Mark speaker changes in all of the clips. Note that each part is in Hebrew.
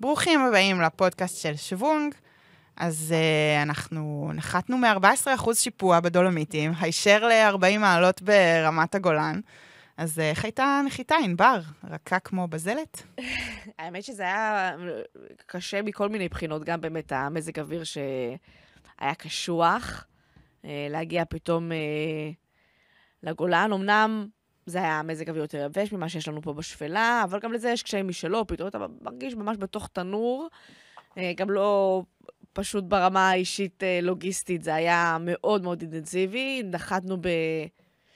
Speaker 1: ברוכים הבאים לפודקאסט של שוונג. אז uh, אנחנו נחתנו מ-14% שיפוע בדולומיטים, הישר ל-40 מעלות ברמת הגולן. אז אה, איך הייתה נחיתה, ענבר? רכה כמו בזלת?
Speaker 2: האמת שזה היה אה, קשה מכל מיני בחינות, גם באמת המזג אוויר שהיה קשוח, להגיע פתאום לגולן. אמנם זה היה מזג אוויר יותר יבש ממה שיש לנו פה בשפלה, אבל גם לזה יש קשיים משלו, פתאום אתה מרגיש ממש בתוך תנור. אה, גם לא פשוט ברמה האישית-לוגיסטית, אה, זה היה מאוד מאוד אינטנסיבי. נחתנו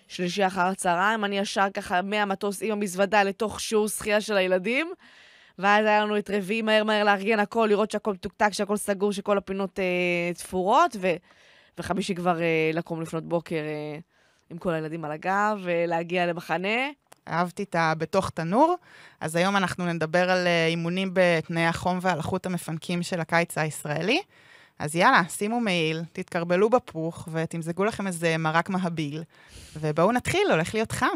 Speaker 2: בשלישי אחר הצהריים, אני ישר ככה מהמטוס עם המזוודה לתוך שיעור שחייה של הילדים. ואז היה לנו את רביעי מהר מהר לארגן הכל, לראות שהכל מתוקתק, שהכל סגור, שכל הפינות אה, תפורות, ו...
Speaker 1: וחמישי כבר אה, לקום לפנות בוקר. אה, עם כל הילדים על הגב, ולהגיע אה, למחנה. אהבתי את הבתוך תנור, אז היום אנחנו נדבר על אה, אימונים בתנאי החום והלחות המפנקים של הקיץ הישראלי. אז יאללה, שימו מעיל, תתקרבלו בפוך ותמזגו לכם איזה מרק מהביל, ובואו נתחיל, הולך להיות חם.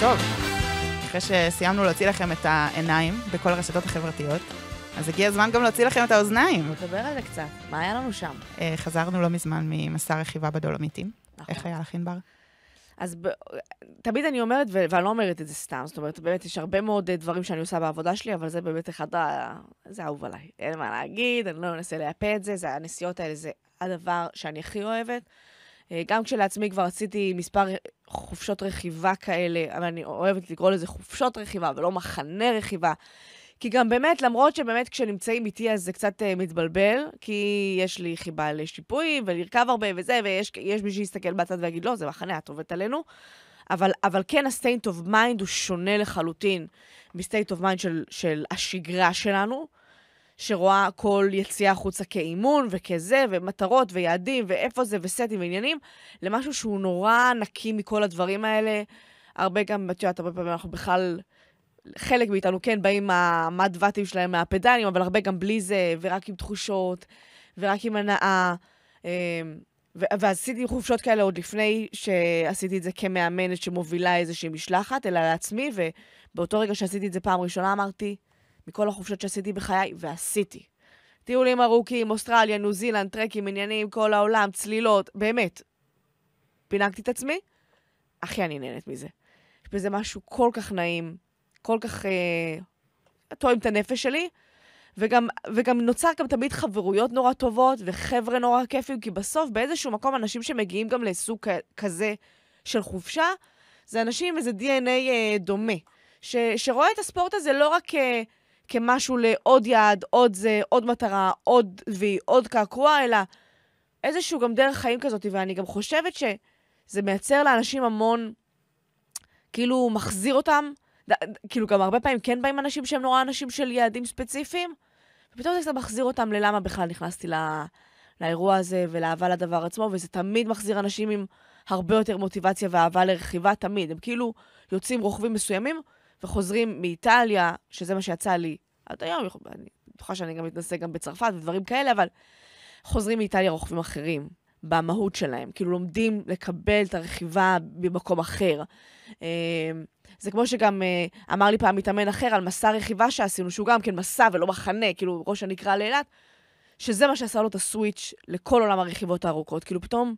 Speaker 1: טוב, אחרי שסיימנו להוציא לכם את העיניים בכל הרשתות החברתיות, אז הגיע הזמן גם להוציא לכם את האוזניים.
Speaker 2: נדבר על זה קצת, מה היה לנו שם?
Speaker 1: אה, חזרנו לא מזמן ממסע רכיבה בדולומיטים. נכון. איך היה לך, ענבר?
Speaker 2: אז ב... תמיד אני אומרת, ו... ואני לא אומרת את זה סתם, זאת אומרת, באמת יש הרבה מאוד אה, דברים שאני עושה בעבודה שלי, אבל זה באמת אחד ה... זה אהוב עליי. אין מה להגיד, אני לא מנסה לייפה את זה, זה הנסיעות האלה זה הדבר שאני הכי אוהבת. אה, גם כשלעצמי כבר עשיתי מספר חופשות רכיבה כאלה, אבל אני אוהבת לקרוא לזה חופשות רכיבה ולא מחנה רכיבה, כי גם באמת, למרות שבאמת כשנמצאים איתי אז זה קצת uh, מתבלבל, כי יש לי חיבה לשיפויים ולרכב הרבה וזה, ויש מי שיסתכל בצד ויגיד, לא, זה מחנה, את עובדת עלינו. אבל, אבל כן ה-state of mind הוא שונה לחלוטין מ-state of mind של, של השגרה שלנו, שרואה כל יציאה החוצה כאימון וכזה, ומטרות ויעדים, ואיפה זה, וסטים ועניינים, למשהו שהוא נורא נקי מכל הדברים האלה. הרבה גם, את יודעת, הרבה פעמים אנחנו בכלל... חלק מאיתנו כן באים מהמדוותים שלהם, מהפדלים, אבל הרבה גם בלי זה, ורק עם תחושות, ורק עם הנאה. אמ, ועשיתי חופשות כאלה עוד לפני שעשיתי את זה כמאמנת שמובילה איזושהי משלחת, אלא לעצמי, ובאותו רגע שעשיתי את זה פעם ראשונה אמרתי, מכל החופשות שעשיתי בחיי, ועשיתי. טיולים ארוכים, אוסטרליה, ניו זילנד, טרקים, עניינים, כל העולם, צלילות, באמת. פינקתי את עצמי, הכי אני נהנית מזה. יש בזה משהו כל כך נעים, כל כך אה, תואם את הנפש שלי. וגם, וגם נוצר גם תמיד חברויות נורא טובות וחבר'ה נורא כיפים, כי בסוף באיזשהו מקום אנשים שמגיעים גם לסוג כזה של חופשה, זה אנשים עם איזה DNA אה, דומה, ש, שרואה את הספורט הזה לא רק אה, כמשהו לעוד יעד, עוד זה, עוד מטרה, עוד וי, עוד קעקוע, אלא איזשהו גם דרך חיים כזאת, ואני גם חושבת שזה מייצר לאנשים המון, כאילו מחזיר אותם כאילו, גם הרבה פעמים כן באים אנשים שהם נורא אנשים של יעדים ספציפיים, ופתאום זה קצת מחזיר אותם ללמה בכלל נכנסתי לא... לאירוע הזה ולאהבה לדבר עצמו, וזה תמיד מחזיר אנשים עם הרבה יותר מוטיבציה ואהבה לרכיבה, תמיד. הם כאילו יוצאים רוכבים מסוימים וחוזרים מאיטליה, שזה מה שיצא לי עד היום, אני בטוחה שאני גם מתנסה גם בצרפת ודברים כאלה, אבל חוזרים מאיטליה רוכבים אחרים. במהות שלהם, כאילו לומדים לקבל את הרכיבה במקום אחר. אמ, זה כמו שגם אה, אמר לי פעם מתאמן אחר על מסע רכיבה שעשינו, שהוא גם כן מסע ולא מחנה, כאילו ראש הנקרא לאילת, שזה מה שעשה לו את הסוויץ' לכל עולם הרכיבות הארוכות. כאילו פתאום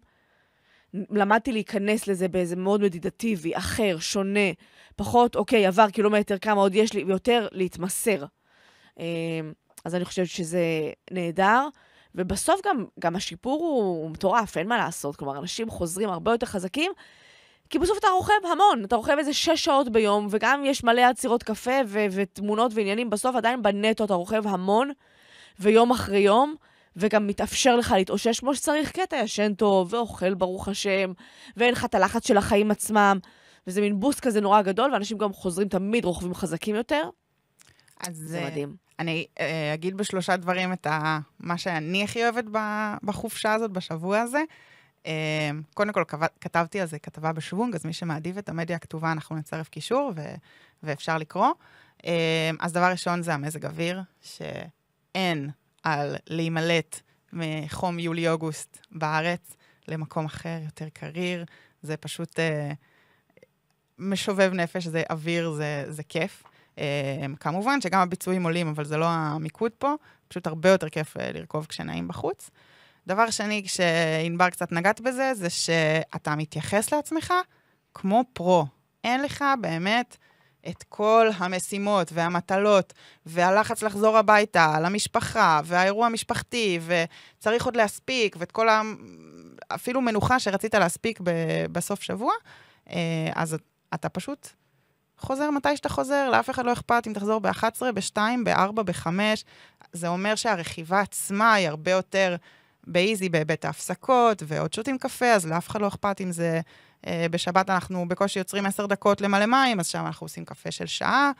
Speaker 2: למדתי להיכנס לזה באיזה מאוד מדידטיבי, אחר, שונה, פחות, אוקיי, עבר קילומטר, כמה עוד יש לי, ויותר להתמסר. אמ, אז אני חושבת שזה נהדר. ובסוף גם, גם השיפור הוא, הוא מטורף, אין מה לעשות. כלומר, אנשים חוזרים הרבה יותר חזקים, כי בסוף אתה רוכב המון, אתה רוכב איזה שש שעות ביום, וגם יש מלא עצירות קפה ו- ותמונות ועניינים, בסוף עדיין בנטו אתה רוכב המון, ויום אחרי יום, וגם מתאפשר לך להתאושש כמו שצריך, כי אתה ישן טוב, ואוכל ברוך השם, ואין לך את הלחץ של החיים עצמם, וזה מין בוסט כזה נורא
Speaker 1: גדול, ואנשים גם חוזרים תמיד רוכבים חזקים יותר. אז זה אה, מדהים. אני אה, אגיד בשלושה דברים את ה, מה שאני הכי אוהבת בחופשה הזאת, בשבוע הזה. אמ, קודם כל, כתבתי על זה כתבה בשוונג, אז מי שמעדיף את המדיה הכתובה, אנחנו נצרף קישור ו- ואפשר לקרוא. אמ, אז דבר ראשון זה המזג אוויר, שאין על להימלט מחום יולי-אוגוסט בארץ למקום אחר, יותר קריר. זה פשוט אה, משובב נפש, זה אוויר, זה, זה כיף. אה, כמובן שגם הביצועים עולים, אבל זה לא המיקוד פה. פשוט הרבה יותר כיף אה, לרכוב כשנעים בחוץ. דבר שני, כשענבר קצת נגעת בזה, זה שאתה מתייחס לעצמך כמו פרו. אין לך באמת את כל המשימות והמטלות והלחץ לחזור הביתה, למשפחה, והאירוע המשפחתי, וצריך עוד להספיק, ואת כל ה... אפילו מנוחה שרצית להספיק ב... בסוף שבוע, אה, אז אתה פשוט חוזר מתי שאתה חוזר, לאף אחד לא אכפת אם תחזור ב-11, ב-2, ב-4, ב-5. זה אומר שהרכיבה עצמה היא הרבה יותר... באיזי בהיבט ההפסקות, ועוד שותים קפה, אז לאף אחד לא אכפת אם זה... אה, בשבת אנחנו בקושי יוצרים עשר דקות למלא מים, אז שם אנחנו עושים קפה של שעה,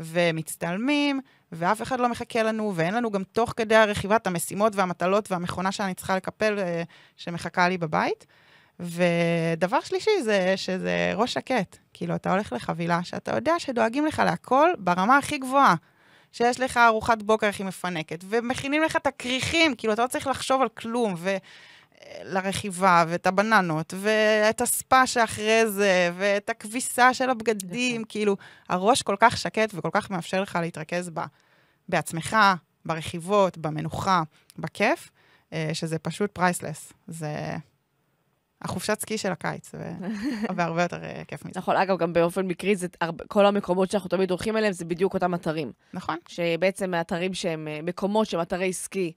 Speaker 1: ומצטלמים, ואף אחד לא מחכה לנו, ואין לנו גם תוך כדי הרכיבה את המשימות והמטלות והמכונה שאני צריכה לקפל, אה, שמחכה לי בבית. ודבר שלישי זה שזה ראש שקט. כאילו, אתה הולך לחבילה שאתה יודע שדואגים לך להכל ברמה הכי גבוהה. שיש לך ארוחת בוקר הכי מפנקת, ומכינים לך את הכריכים, כאילו, אתה לא צריך לחשוב על כלום, ו... לרכיבה, ואת הבננות, ואת הספה שאחרי זה, ואת הכביסה של הבגדים, נכון. כאילו, הראש כל כך שקט וכל כך מאפשר לך להתרכז בה, בעצמך, ברכיבות, במנוחה, בכיף, אה, שזה פשוט פרייסלס. זה... החופשת סקי של הקיץ, והרבה יותר אה, כיף מזה. נכון, אגב, גם באופן מקרי,
Speaker 2: כל המקומות שאנחנו תמיד הולכים אליהם זה בדיוק אותם אתרים. נכון. שבעצם אתרים שהם, אה, מקומות שהם אתרי סקי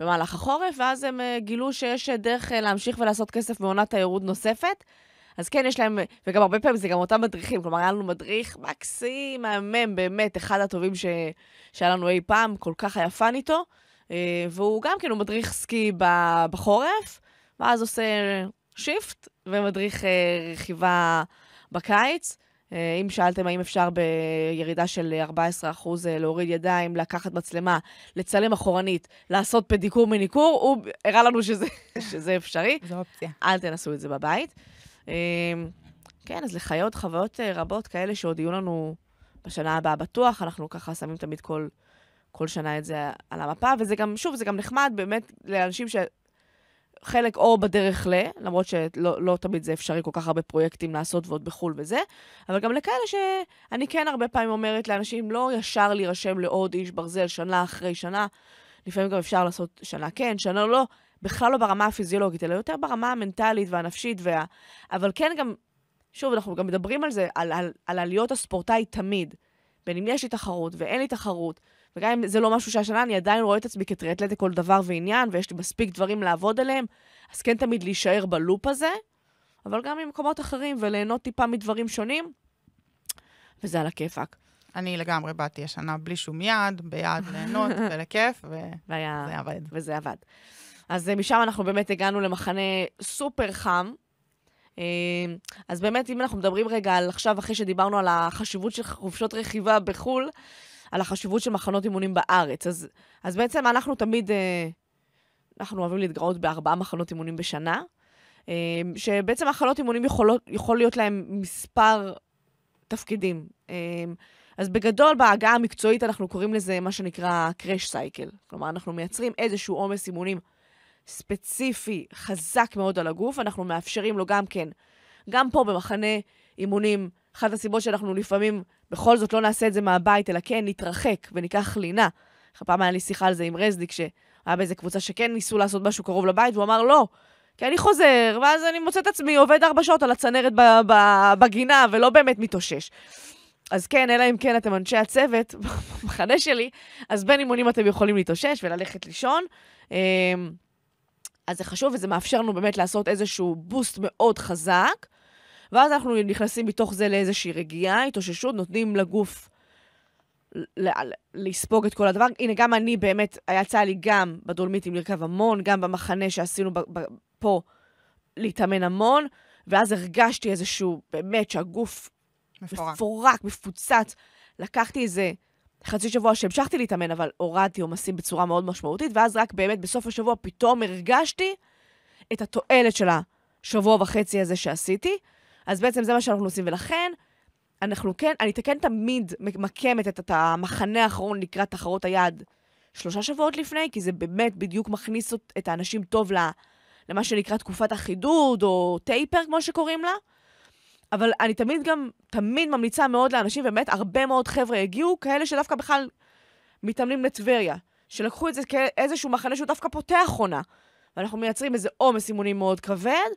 Speaker 2: במהלך החורף, ואז הם אה, גילו שיש דרך להמשיך ולעשות כסף מעונת תיירות נוספת. אז כן, יש להם, וגם הרבה פעמים זה גם אותם מדריכים, כלומר, היה לנו מדריך מקסים, מהמם, באמת, אחד הטובים ש... שהיה לנו אי פעם, כל כך היה פאן איתו, והוא גם כן, הוא מדריך סקי בחורף, ואז עושה שיפט ומדריך אה, רכיבה בקיץ. אה, אם שאלתם האם אפשר בירידה של 14% אה, להוריד ידיים, לקחת מצלמה, לצלם אחורנית, לעשות פדיקור מניקור, הוא הראה לנו שזה, שזה אפשרי. זו אופציה. אל תנסו את זה בבית. כן, אז לחיות חוויות רבות כאלה שעוד יהיו לנו בשנה הבאה בטוח, אנחנו ככה שמים תמיד כל, כל שנה את זה על המפה, וזה גם, שוב, זה גם נחמד באמת לאנשים ש... חלק או בדרך ל, למרות שלא לא תמיד זה אפשרי כל כך הרבה פרויקטים לעשות ועוד בחו"ל וזה, אבל גם לכאלה שאני כן הרבה פעמים אומרת לאנשים, לא ישר להירשם לעוד איש ברזל שנה אחרי שנה, לפעמים גם אפשר לעשות שנה כן, שנה לא, בכלל לא ברמה הפיזיולוגית, אלא יותר ברמה המנטלית והנפשית, וה... אבל כן גם, שוב, אנחנו גם מדברים על זה, על, על, על להיות הספורטאי תמיד, בין אם יש לי תחרות ואין לי תחרות, וגם אם זה לא משהו שהשנה, אני עדיין רואה את עצמי כטריאט לכל דבר ועניין, ויש לי מספיק דברים לעבוד עליהם, אז כן תמיד להישאר בלופ הזה, אבל גם ממקומות אחרים, וליהנות טיפה מדברים שונים,
Speaker 1: וזה על הכיפאק. אני לגמרי באתי השנה בלי שום יד, ביד ליהנות ולכיף, ו... והיה... וזה עבד. וזה עבד. אז אה, משם אנחנו באמת הגענו למחנה
Speaker 2: סופר חם. אה, אז באמת, אם אנחנו מדברים רגע על עכשיו, אחרי שדיברנו על החשיבות של חופשות רכיבה בחו"ל, על החשיבות של מחנות אימונים בארץ. אז, אז בעצם אנחנו תמיד, אה, אנחנו אוהבים להתגרות בארבעה מחנות אימונים בשנה, אה, שבעצם מחנות אימונים יכולות, יכול להיות להם מספר תפקידים. אה, אז בגדול, בהגעה המקצועית אנחנו קוראים לזה מה שנקרא crash סייקל. כלומר, אנחנו מייצרים איזשהו עומס אימונים ספציפי, חזק מאוד על הגוף, אנחנו מאפשרים לו גם כן, גם פה במחנה אימונים, אחת הסיבות שאנחנו לפעמים בכל זאת לא נעשה את זה מהבית, אלא כן נתרחק וניקח לינה. פעם היה לי שיחה על זה עם רזניק, שהיה באיזה קבוצה שכן ניסו לעשות משהו קרוב לבית, והוא אמר לא, כי אני חוזר, ואז אני מוצא את עצמי עובד ארבע שעות על הצנרת בגינה, ולא באמת מתאושש. אז כן, אלא אם כן אתם אנשי הצוות במחנה שלי, אז בין אימונים אתם יכולים להתאושש וללכת לישון. אמ, אז זה חשוב וזה מאפשר לנו באמת לעשות איזשהו בוסט מאוד חזק. ואז אנחנו נכנסים מתוך זה לאיזושהי רגיעה, התאוששות, נותנים לגוף לספוג את כל הדבר. הנה, גם אני באמת, יצא לי גם בדולמיטים לרכב המון, גם במחנה שעשינו פה להתאמן המון, ואז הרגשתי איזשהו, באמת, שהגוף מפורק, מפורק מפוצץ. לקחתי איזה חצי שבוע שהמשכתי להתאמן, אבל הורדתי עומסים בצורה מאוד משמעותית, ואז רק באמת בסוף השבוע פתאום הרגשתי את התועלת של השבוע וחצי הזה שעשיתי. אז בעצם זה מה שאנחנו עושים, ולכן... אנחנו כן, אני כן תמיד מקמת את, את המחנה האחרון לקראת תחרות היעד שלושה שבועות לפני, כי זה באמת בדיוק מכניס את האנשים טוב למה שנקרא תקופת החידוד, או טייפר, כמו שקוראים לה. אבל אני תמיד גם, תמיד ממליצה מאוד לאנשים, באמת, הרבה מאוד חבר'ה הגיעו, כאלה שדווקא בכלל מתאמנים לטבריה, שלקחו את זה כאיזשהו מחנה שהוא דווקא פותח עונה. ואנחנו מייצרים איזה עומס אימונים מאוד כבד,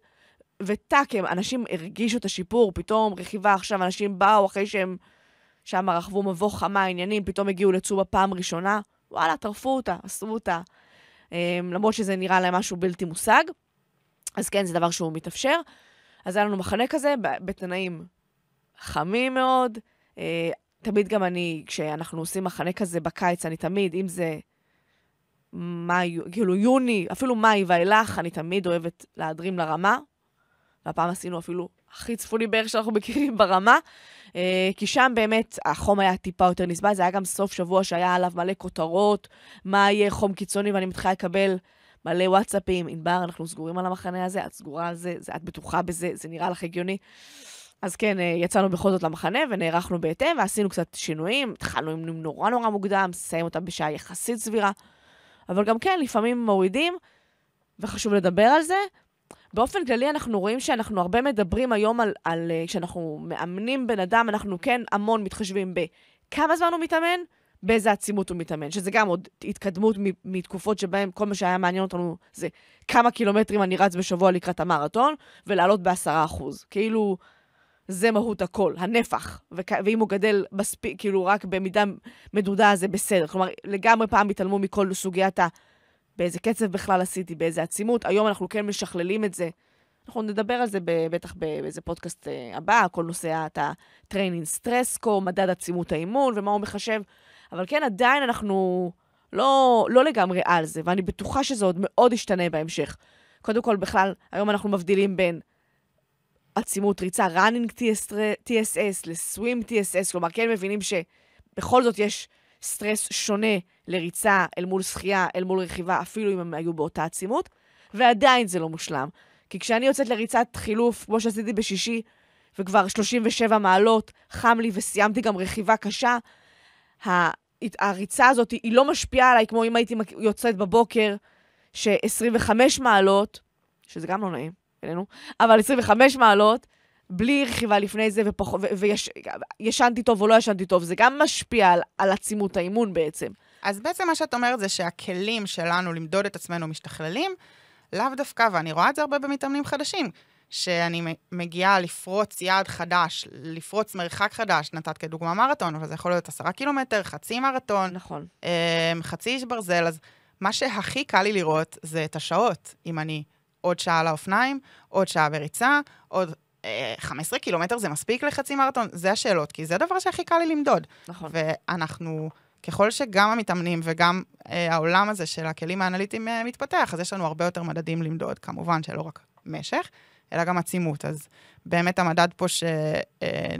Speaker 2: וטאק, אנשים הרגישו את השיפור, פתאום רכיבה עכשיו, אנשים באו אחרי שהם שם רכבו מבוא חמה עניינים, פתאום הגיעו לצובה פעם ראשונה, וואלה, טרפו אותה, עשו אותה. אמ, למרות שזה נראה להם משהו בלתי מושג, אז כן, זה דבר שהוא מתאפשר. אז היה לנו מחנה כזה, בתנאים חמים מאוד. אה, תמיד גם אני, כשאנחנו עושים מחנה כזה בקיץ, אני תמיד, אם זה מאי, כאילו יוני, אפילו מאי ואילך, אני תמיד אוהבת להדרים לרמה, והפעם עשינו אפילו הכי צפוני בערך שאנחנו מכירים ברמה, אה, כי שם באמת החום היה טיפה יותר נסבל, זה היה גם סוף שבוע שהיה עליו מלא כותרות, מה יהיה חום קיצוני, ואני מתחילה לקבל מלא וואטסאפים, ענבר, אנחנו סגורים על המחנה הזה, את סגורה על זה, את בטוחה בזה, זה נראה לך הגיוני. אז כן, אה, יצאנו בכל זאת למחנה ונערכנו בהתאם, ועשינו קצת שינויים, התחלנו עם נורא נורא מוקדם, נסיים אותם בשעה יחסית סבירה, אבל גם כן, לפעמים מורידים, וחשוב לדבר על זה, באופן כללי אנחנו רואים שאנחנו הרבה מדברים היום על, על אה, כשאנחנו מאמנים בן אדם, אנחנו כן המון מתחשבים בכמה זמן הוא מתאמן, באיזה עצימות הוא מתאמן, שזה גם עוד התקדמות מתקופות שבהן כל מה שהיה מעניין אותנו זה כמה קילומטרים אני רץ בשבוע לקראת המרתון, ולעלות בעשרה אחוז. כאילו, זה מהות הכל, הנפח. ואם הוא גדל מספיק, כאילו רק במידה מדודה, זה בסדר. כלומר, לגמרי פעם התעלמו מכל סוגיית ה... באיזה קצב בכלל עשיתי, באיזה עצימות. היום אנחנו כן משכללים את זה. אנחנו נדבר על זה בטח באיזה פודקאסט אה, הבא, כל נושא ה-training stress score, מדד עצימות האימון ומה הוא מחשב. אבל כן, עדיין אנחנו לא, לא לגמרי על זה, ואני בטוחה שזה עוד מאוד ישתנה בהמשך. קודם כל, בכלל, היום אנחנו מבדילים בין עצימות ריצה, running TSS ל-swim TSS, כלומר, כן מבינים שבכל זאת יש סטרס שונה לריצה אל מול שחייה, אל מול רכיבה, אפילו אם הם היו באותה עצימות, ועדיין זה לא מושלם. כי כשאני יוצאת לריצת חילוף, כמו שעשיתי בשישי, וכבר 37 מעלות, חם לי וסיימתי גם רכיבה קשה, הריצה הזאת היא לא משפיעה עליי כמו אם הייתי יוצאת בבוקר ש-25 מעלות, שזה גם לא נעים, אלינו, אבל 25 מעלות, בלי רכיבה לפני זה, וישנתי ויש...
Speaker 1: טוב או לא ישנתי טוב, זה גם משפיע על, על עצימות האימון בעצם. אז בעצם מה שאת אומרת זה שהכלים שלנו למדוד את עצמנו משתכללים, לאו דווקא, ואני רואה את זה הרבה במתאמנים חדשים, שאני מגיעה לפרוץ יעד חדש, לפרוץ מרחק חדש, נתת כדוגמה מרתון, אבל זה יכול להיות עשרה קילומטר, חצי מרתון, נכון. אמ, חצי איש ברזל, אז מה שהכי קל לי לראות זה את השעות, אם אני עוד שעה על האופניים, עוד שעה בריצה, עוד 15 קילומטר זה מספיק לחצי מרתון? זה השאלות, כי זה הדבר שהכי קל לי למדוד. נכון. ואנחנו... ככל שגם המתאמנים וגם אה, העולם הזה של הכלים האנליטיים אה, מתפתח, אז יש לנו הרבה יותר מדדים למדוד, כמובן שלא רק משך, אלא גם עצימות. אז באמת המדד פה ש... אה,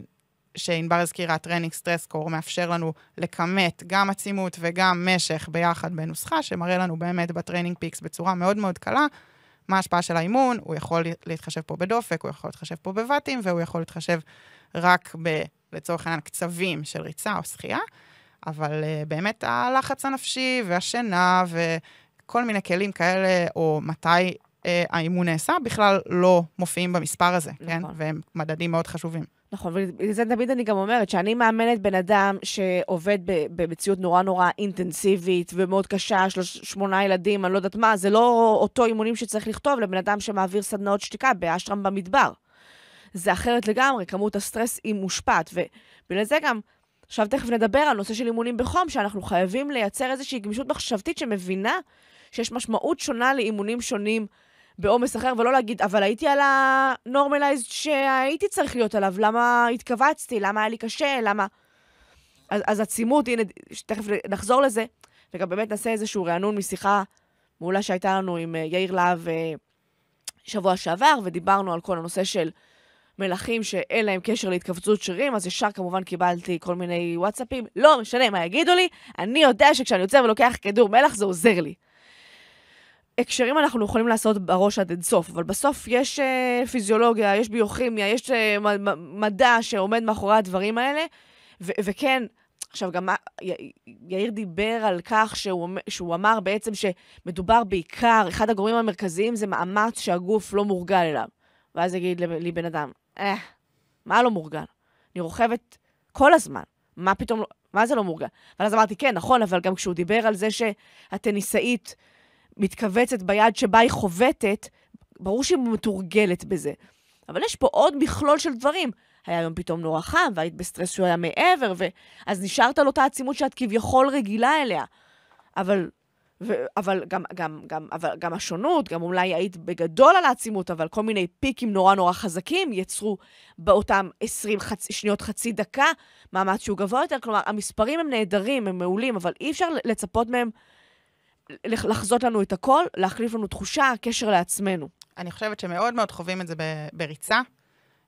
Speaker 1: שענבר הזכירה, טרנינג סטרס קור, מאפשר לנו לכמת גם עצימות וגם משך ביחד בנוסחה, שמראה לנו באמת בטרנינג פיקס בצורה מאוד מאוד קלה, מה ההשפעה של האימון, הוא יכול להתחשב פה בדופק, הוא יכול להתחשב פה בבטים, והוא יכול להתחשב רק ב... לצורך העניין, קצבים של ריצה או שחייה, אבל uh, באמת הלחץ הנפשי והשינה וכל מיני כלים כאלה, או מתי uh, האימון נעשה, בכלל לא מופיעים במספר הזה, כן? נכון. כן? והם מדדים מאוד חשובים. נכון, ובגלל תמיד אני גם אומרת
Speaker 2: שאני מאמנת בן אדם שעובד במציאות נורא נורא אינטנסיבית ומאוד קשה, שלוש, שמונה ילדים, אני לא יודעת מה, זה לא אותו אימונים שצריך לכתוב לבן אדם שמעביר סדנאות שתיקה באשרם במדבר. זה אחרת לגמרי, כמות הסטרס היא מושפעת, ובגלל זה גם, עכשיו תכף נדבר על נושא של אימונים בחום, שאנחנו חייבים לייצר איזושהי גמישות מחשבתית שמבינה שיש משמעות שונה לאימונים שונים. בעומס אחר, ולא להגיד, אבל הייתי על ה-normalized שהייתי צריך להיות עליו, למה התכווצתי, למה היה לי קשה, למה... אז, אז עצימות, הנה, תכף נחזור לזה, וגם באמת נעשה איזשהו רענון משיחה מעולה שהייתה לנו עם אה, יאיר להב אה, שבוע שעבר, ודיברנו על כל הנושא של מלכים שאין להם קשר להתכווצות שרירים, אז ישר כמובן קיבלתי כל מיני וואטסאפים, לא משנה מה יגידו לי, אני יודע שכשאני יוצא ולוקח כדור מלח זה עוזר לי. הקשרים אנחנו יכולים לעשות בראש עד אינסוף, אבל בסוף יש uh, פיזיולוגיה, יש ביוכימיה, יש uh, מדע שעומד מאחורי הדברים האלה, ו- וכן, עכשיו גם י- יאיר דיבר על כך שהוא, שהוא אמר בעצם שמדובר בעיקר, אחד הגורמים המרכזיים זה מאמץ שהגוף לא מורגל אליו. ואז יגיד לי בן אדם, אה, מה לא מורגל? אני רוכבת כל הזמן, מה פתאום, לא, מה זה לא מורגל? ואז אמרתי, כן, נכון, אבל גם כשהוא דיבר על זה שהטניסאית... מתכווצת ביד שבה היא חובטת, ברור שהיא מתורגלת בזה. אבל יש פה עוד מכלול של דברים. היה יום פתאום נורא חם, והיית בסטרס שהוא היה מעבר, ו... אז נשארת על אותה עצימות שאת כביכול רגילה אליה. אבל, ו... אבל, גם, גם, גם, אבל גם השונות, גם אולי היית בגדול על העצימות, אבל כל מיני פיקים נורא נורא חזקים יצרו באותם 20 חצ... שניות, חצי דקה, מאמץ שהוא גבוה יותר. כלומר, המספרים הם נהדרים, הם מעולים, אבל אי אפשר לצפות מהם
Speaker 1: לחזות לנו את הכל, להחליף לנו תחושה, קשר לעצמנו. אני חושבת שמאוד מאוד חווים את זה בריצה.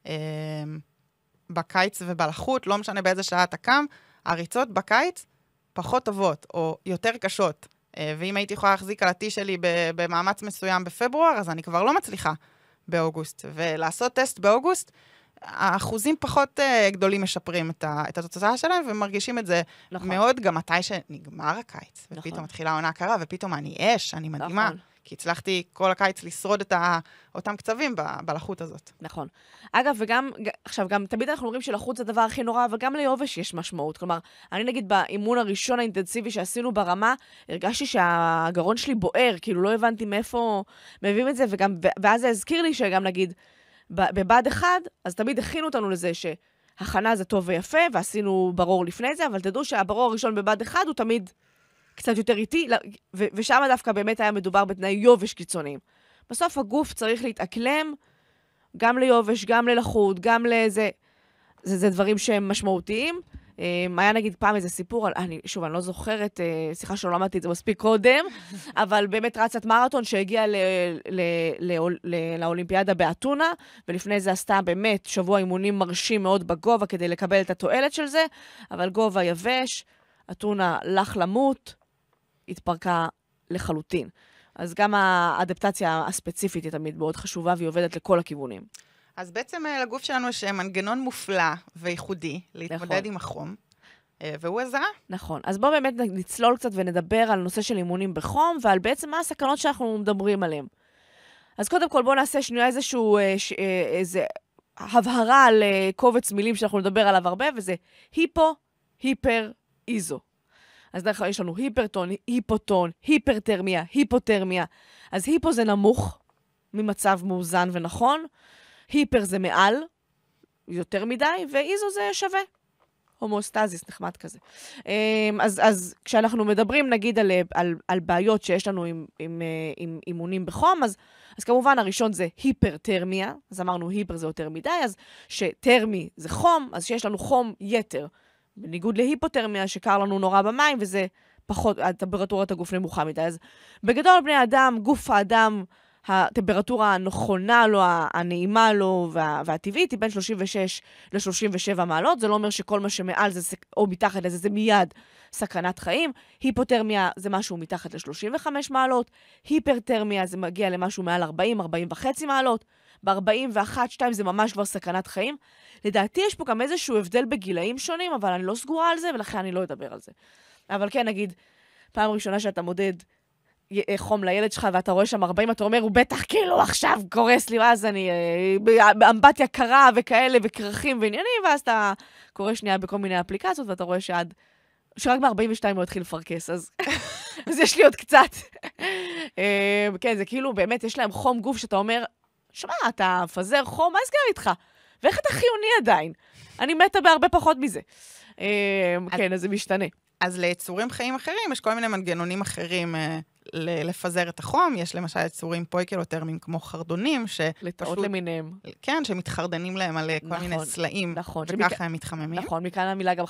Speaker 1: אמ, בקיץ ובלחות, לא משנה באיזה שעה אתה קם, הריצות בקיץ פחות טובות, או יותר קשות. אה, ואם הייתי יכולה להחזיק על הטי שלי במאמץ מסוים בפברואר, אז אני כבר לא מצליחה באוגוסט. ולעשות טסט באוגוסט, האחוזים פחות uh, גדולים משפרים את, ה, את התוצאה שלהם, ומרגישים את זה נכון. מאוד גם מתי שנגמר הקיץ, נכון. ופתאום מתחילה העונה הקרה, ופתאום אני אש, אני מדהימה. נכון. כי הצלחתי כל הקיץ לשרוד את ה, אותם קצבים ב, בלחות הזאת. נכון. אגב, וגם, עכשיו, גם תמיד אנחנו אומרים שלחות זה הדבר הכי נורא, אבל גם
Speaker 2: ליובש יש משמעות. כלומר, אני נגיד באימון הראשון האינטנסיבי שעשינו ברמה, הרגשתי שהגרון שלי בוער, כאילו לא הבנתי מאיפה מביאים את זה, וגם, ואז זה הזכיר לי שגם נגיד... בבה"ד 1, אז תמיד הכינו אותנו לזה שהכנה זה טוב ויפה, ועשינו ברור לפני זה, אבל תדעו שהברור הראשון בבה"ד 1 הוא תמיד קצת יותר איטי, לא, ושם דווקא באמת היה מדובר בתנאי יובש קיצוניים. בסוף הגוף צריך להתאקלם גם ליובש, גם ללחות, גם לזה... זה, זה דברים שהם משמעותיים. אמ, היה נגיד פעם איזה סיפור, אני, שוב, אני לא זוכרת, אה, סליחה שלא למדתי את זה מספיק קודם, אבל באמת רצת מרתון שהגיעה לאולימפיאדה באתונה, ולפני זה עשתה באמת שבוע אימונים מרשים מאוד בגובה כדי לקבל את התועלת של זה, אבל גובה יבש, אתונה לך למות, התפרקה לחלוטין. אז גם האדפטציה הספציפית היא תמיד מאוד חשובה והיא עובדת לכל הכיוונים.
Speaker 1: אז בעצם אה, לגוף שלנו יש אה, מנגנון מופלא וייחודי להתמודד נכון. עם החום. אה, והוא עזרה.
Speaker 2: נכון. אז בואו באמת נצלול קצת ונדבר על נושא של אימונים בחום, ועל בעצם מה הסכנות שאנחנו מדברים עליהן. אז קודם כל בואו נעשה שנייה איזשהו, ש, איזה הבהרה על קובץ מילים שאנחנו נדבר עליו הרבה, וזה היפו, היפר, איזו. אז דרך אגב יש לנו היפרטון, היפוטון, היפרטרמיה, היפותרמיה. אז היפו זה נמוך ממצב מאוזן ונכון, היפר זה מעל, יותר מדי, ואיזו זה שווה. הומוסטזיס, נחמד כזה. אמ, אז, אז כשאנחנו מדברים, נגיד, על, על, על בעיות שיש לנו עם, עם, אה, עם אימונים בחום, אז, אז כמובן הראשון זה היפרתרמיה, אז אמרנו היפר זה יותר מדי, אז שתרמי זה חום, אז שיש לנו חום יתר. בניגוד להיפותרמיה, שקר לנו נורא במים, וזה פחות, הטמפרטורת הגוף נמוכה מדי. אז בגדול, בני אדם, גוף האדם, הטמפרטורה הנכונה לו, הנעימה לו וה, והטבעית היא בין 36 ל-37 מעלות. זה לא אומר שכל מה שמעל זה, או מתחת לזה, זה מיד סכנת חיים. היפותרמיה זה משהו מתחת ל-35 מעלות. היפרתרמיה זה מגיע למשהו מעל 40, 40 וחצי מעלות. ב-41-2 זה ממש כבר סכנת חיים. לדעתי יש פה גם איזשהו הבדל בגילאים שונים, אבל אני לא סגורה על זה, ולכן אני לא אדבר על זה. אבל כן, נגיד, פעם ראשונה שאתה מודד אה, חום לילד שלך, ואתה רואה שם 40, אתה אומר, הוא בטח כאילו עכשיו קורס לי, ואז אני אה, באמבטיה קרה וכאלה, וכרכים ועניינים, ואז אתה קורא שנייה בכל מיני אפליקציות, ואתה רואה שעד... שרק ב-42 הוא התחיל לפרכס, אז... אז יש לי עוד קצת. אה, כן, זה כאילו, באמת, יש להם חום גוף שאתה אומר, שמע, אתה מפזר חום, מה הסגר איתך? ואיך אתה חיוני עדיין? אני מתה בהרבה פחות מזה.
Speaker 1: כן, אז זה משתנה. אז ליצורים חיים אחרים יש כל מיני מנגנונים אחרים אה, לפזר את החום. יש למשל יצורים פויקלותרמים כמו חרדונים, ש... לטעות למיניהם. כן, שמתחרדנים להם על אה, כל נכון, מיני סלעים, נכון, וככה שמכ... הם מתחממים. נכון, מכאן המילה
Speaker 2: גם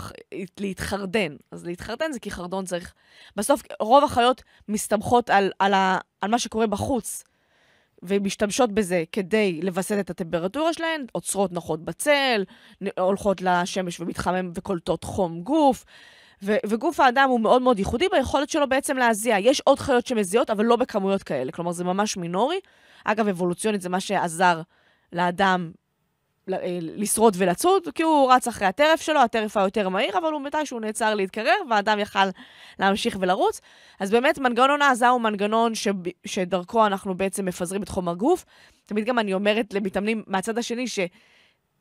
Speaker 2: להתחרדן. אז להתחרדן זה כי חרדון צריך... בסוף רוב החיות מסתמכות על, על, ה... על מה שקורה בחוץ. ומשתמשות בזה כדי לווסת את הטמפרטורה שלהן, עוצרות נחות בצל, הולכות לשמש ומתחמם וקולטות חום גוף. וגוף האדם הוא מאוד מאוד ייחודי ביכולת שלו בעצם להזיע. יש עוד חיות שמזיעות, אבל לא בכמויות כאלה. כלומר, זה ממש מינורי. אגב, אבולוציונית זה מה שעזר לאדם אה, לשרוד ולצוד, כי הוא רץ אחרי הטרף שלו, הטרף היה יותר מהיר, אבל הוא מתי שהוא נעצר להתקרר, והאדם יכל להמשיך ולרוץ. אז באמת, מנגנון העזה הוא מנגנון ש... שדרכו אנחנו בעצם מפזרים את חום הגוף. תמיד גם אני אומרת למתאמנים מהצד השני, ש...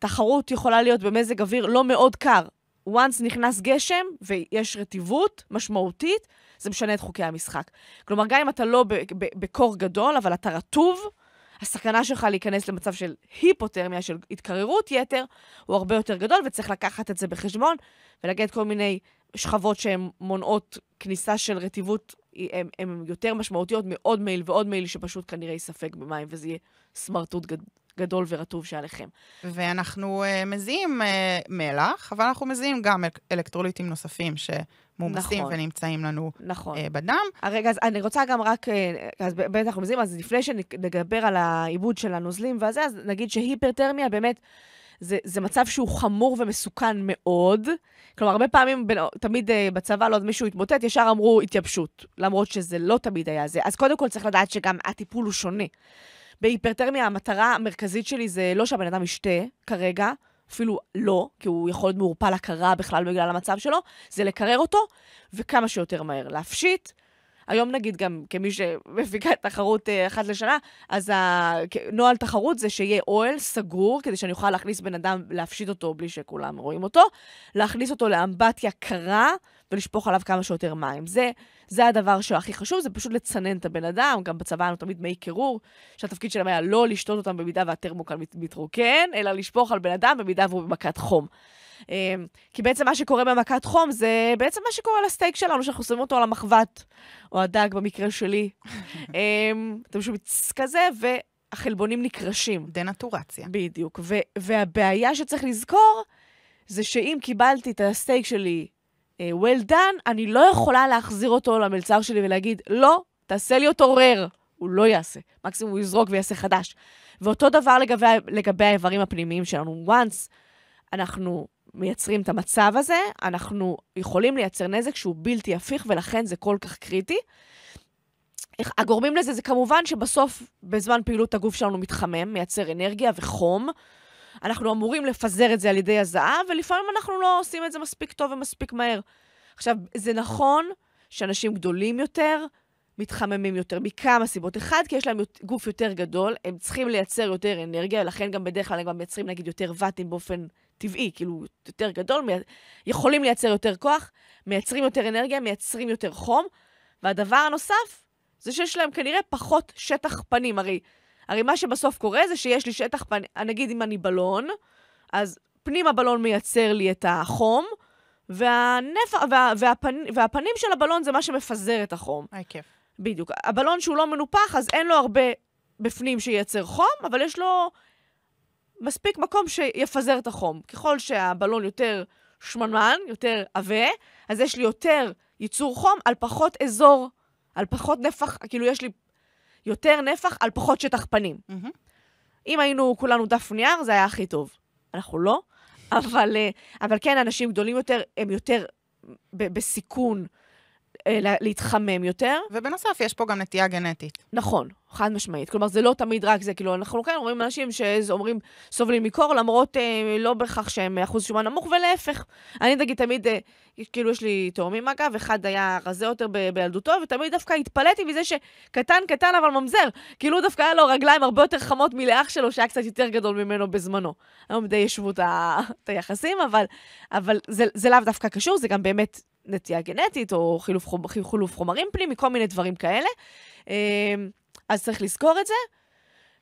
Speaker 2: תחרות יכולה להיות במזג אוויר לא מאוד קר, once נכנס גשם ויש רטיבות משמעותית, זה משנה את חוקי המשחק. כלומר, גם אם אתה לא בקור גדול, אבל אתה רטוב, הסכנה שלך להיכנס למצב של היפותרמיה, של התקררות יתר, הוא הרבה יותר גדול, וצריך לקחת את זה בחשבון ולהגיד כל מיני שכבות שהן מונעות כניסה של רטיבות, הן יותר משמעותיות מעוד מייל ועוד מייל שפשוט כנראה יספק במים וזה יהיה סמרטוט גד... גדול ורטוב שעליכם.
Speaker 1: ואנחנו uh, מזיעים uh, מלח, אבל אנחנו מזיעים גם אל- אלקטרוליטים נוספים ש... מומסים נכון. ונמצאים לנו נכון. uh, בדם. הרגע, אז אני
Speaker 2: רוצה גם רק, uh, אז באמת אנחנו מזיעים, אז לפני שנדבר על העיבוד של הנוזלים והזה, אז נגיד שהיפרתרמיה באמת... זה, זה מצב שהוא חמור ומסוכן מאוד. כלומר, הרבה פעמים, בין, תמיד uh, בצבא, לא עוד מישהו התמוטט, ישר אמרו התייבשות, למרות שזה לא תמיד היה זה. אז קודם כל צריך לדעת שגם הטיפול הוא שונה. בהיפרתרמיה המטרה המרכזית שלי זה לא שהבן אדם ישתה כרגע, אפילו לא, כי הוא יכול להיות מעורפל הכרה בכלל בגלל המצב שלו, זה לקרר אותו, וכמה שיותר מהר להפשיט, היום נגיד גם כמי שמפיקה תחרות אה, אחת לשנה, אז נוהל תחרות זה שיהיה אוהל סגור, כדי שאני אוכל להכניס בן אדם, להפשיט אותו בלי שכולם רואים אותו, להכניס אותו לאמבטיה קרה ולשפוך עליו כמה שיותר מים. זה, זה הדבר שהכי חשוב, זה פשוט לצנן את הבן אדם. גם בצבא היה לנו תמיד מי קירור, שהתפקיד שלהם היה לא לשתות אותם במידה והטרמוקל מת, מתרוקן, אלא לשפוך על בן אדם במידה והוא במכת חום. אמ, כי בעצם מה שקורה במכת חום זה בעצם מה שקורה לסטייק שלנו, שאנחנו שמים אותו על המחבת, או הדג במקרה שלי. אמ, אתם שומעים כזה, והחלבונים נקרשים. דנטורציה. בדיוק. ו- והבעיה שצריך לזכור, זה שאם קיבלתי את הסטייק שלי uh, well done, אני לא יכולה להחזיר אותו למלצר שלי ולהגיד, לא, תעשה לי אותו רר. הוא לא יעשה. מקסימום הוא יזרוק ויעשה חדש. ואותו דבר לגבי, לגבי האיברים הפנימיים שלנו. once אנחנו מייצרים את המצב הזה, אנחנו יכולים לייצר נזק שהוא בלתי הפיך, ולכן זה כל כך קריטי. הגורמים לזה זה כמובן שבסוף, בזמן פעילות הגוף שלנו מתחמם, מייצר אנרגיה וחום. אנחנו אמורים לפזר את זה על ידי הזעה, ולפעמים אנחנו לא עושים את זה מספיק טוב ומספיק מהר. עכשיו, זה נכון שאנשים גדולים יותר מתחממים יותר, מכמה סיבות. אחד, כי יש להם גוף יותר גדול, הם צריכים לייצר יותר אנרגיה, ולכן גם בדרך כלל הם גם מייצרים נגיד יותר ואטים באופן טבעי, כאילו, יותר גדול, מי... יכולים לייצר יותר כוח, מייצרים יותר אנרגיה, מייצרים יותר חום. והדבר הנוסף, זה שיש להם כנראה פחות שטח פנים. הרי, הרי מה שבסוף קורה זה שיש לי שטח פנים, נגיד אם אני בלון, אז פנים הבלון מייצר לי את החום, והנפ... וה... והפנ... והפנים של הבלון זה מה שמפזר את החום. כיף. בדיוק. הבלון שהוא לא מנופח, אז אין לו הרבה בפנים שייצר חום, אבל יש לו מספיק מקום שיפזר את החום. ככל שהבלון יותר שמנמן, יותר עבה, אז יש לי יותר ייצור חום על פחות אזור, על פחות נפח, כאילו יש לי יותר נפח על פחות שטח פנים. Mm-hmm. אם היינו כולנו דף נייר, זה היה הכי טוב. אנחנו לא, אבל, אה, אבל כן, אנשים גדולים יותר, הם יותר ב- בסיכון אה, להתחמם יותר. ובנוסף, יש פה גם נטייה גנטית. נכון, חד משמעית. כלומר, זה לא תמיד רק זה, כאילו, אנחנו כן רואים אנשים שאומרים, סובלים מקור, למרות אה, לא בהכרח שהם אחוז שומן נמוך, ולהפך. אני נגיד תמיד, אה, כאילו, יש לי תאומים אגב, אחד היה רזה יותר ב- בילדותו, ותמיד דווקא התפלאתי מזה שקטן קטן אבל ממזר. כאילו, דווקא היה לו רגליים הרבה יותר חמות מלאח שלו, שהיה קצת יותר גדול ממנו בזמנו. היום די ישבו את היחסים, אבל, אבל זה, זה לאו דווקא קשור, זה גם באמת נטייה גנטית או חילוף, חומר, חילוף חומרים פנימי, כל מיני דברים כאלה. אמ, אז צריך לזכור את זה.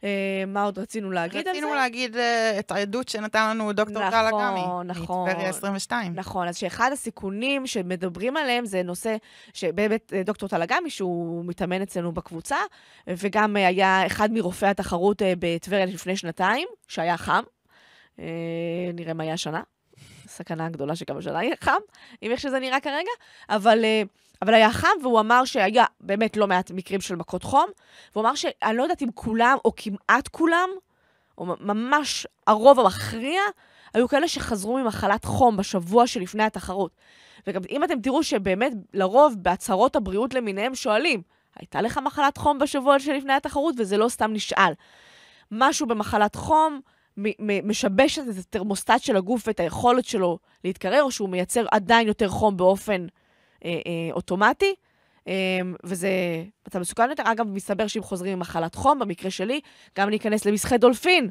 Speaker 2: אמ, מה עוד רצינו להגיד על זה? רצינו להגיד אה, את העדות שנתן לנו דוקטור נכון, טל אגמי. נכון, נכון. מטבריה 22. נכון, אז שאחד הסיכונים שמדברים עליהם זה נושא שבאמת אה, דוקטור טל אגמי, שהוא מתאמן אצלנו בקבוצה, וגם אה, היה אחד מרופאי התחרות בטבריה לפני שנתיים, שהיה חם. נראה מה יהיה השנה. הסכנה הגדולה שגם השנה יהיה חם, עם איך שזה נראה כרגע, אבל, אה, אבל היה חם, והוא אמר שהיה באמת לא מעט מקרים של מכות חום, והוא אמר שאני לא יודעת אם כולם, או כמעט כולם, או ממש הרוב המכריע, היו כאלה שחזרו ממחלת חום בשבוע שלפני התחרות. וגם אם אתם תראו שבאמת לרוב בהצהרות הבריאות למיניהם שואלים, הייתה לך מחלת חום בשבוע שלפני התחרות? וזה לא סתם נשאל. משהו במחלת חום, משבשת את התרמוסטט של הגוף ואת היכולת שלו להתקרר, או שהוא מייצר עדיין יותר חום באופן אה, אה, אוטומטי, אה, וזה מצב מסוכן יותר. אגב, מסתבר שאם חוזרים עם מחלת חום, במקרה שלי, גם להיכנס למסחי דולפין.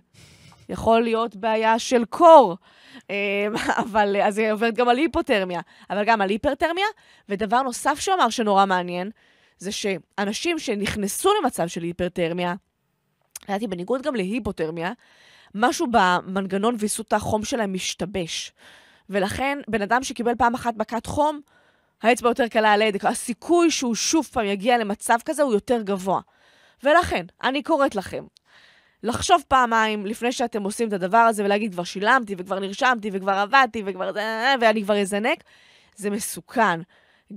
Speaker 2: יכול להיות בעיה של קור, אמ, אבל אה, אז היא עוברת גם על היפותרמיה, אבל גם על היפרתרמיה. ודבר נוסף שהוא אמר שנורא מעניין, זה שאנשים שנכנסו למצב של היפרתרמיה, לדעתי בניגוד גם להיפותרמיה, משהו במנגנון ויסות החום שלהם משתבש. ולכן, בן אדם שקיבל פעם אחת מכת חום, האצבע יותר קלה על הידק, הסיכוי שהוא שוב פעם יגיע למצב כזה הוא יותר גבוה. ולכן, אני קוראת לכם לחשוב פעמיים לפני שאתם עושים את הדבר הזה ולהגיד, כבר שילמתי וכבר נרשמתי וכבר עבדתי וכבר זה, ואני כבר אזנק, זה מסוכן.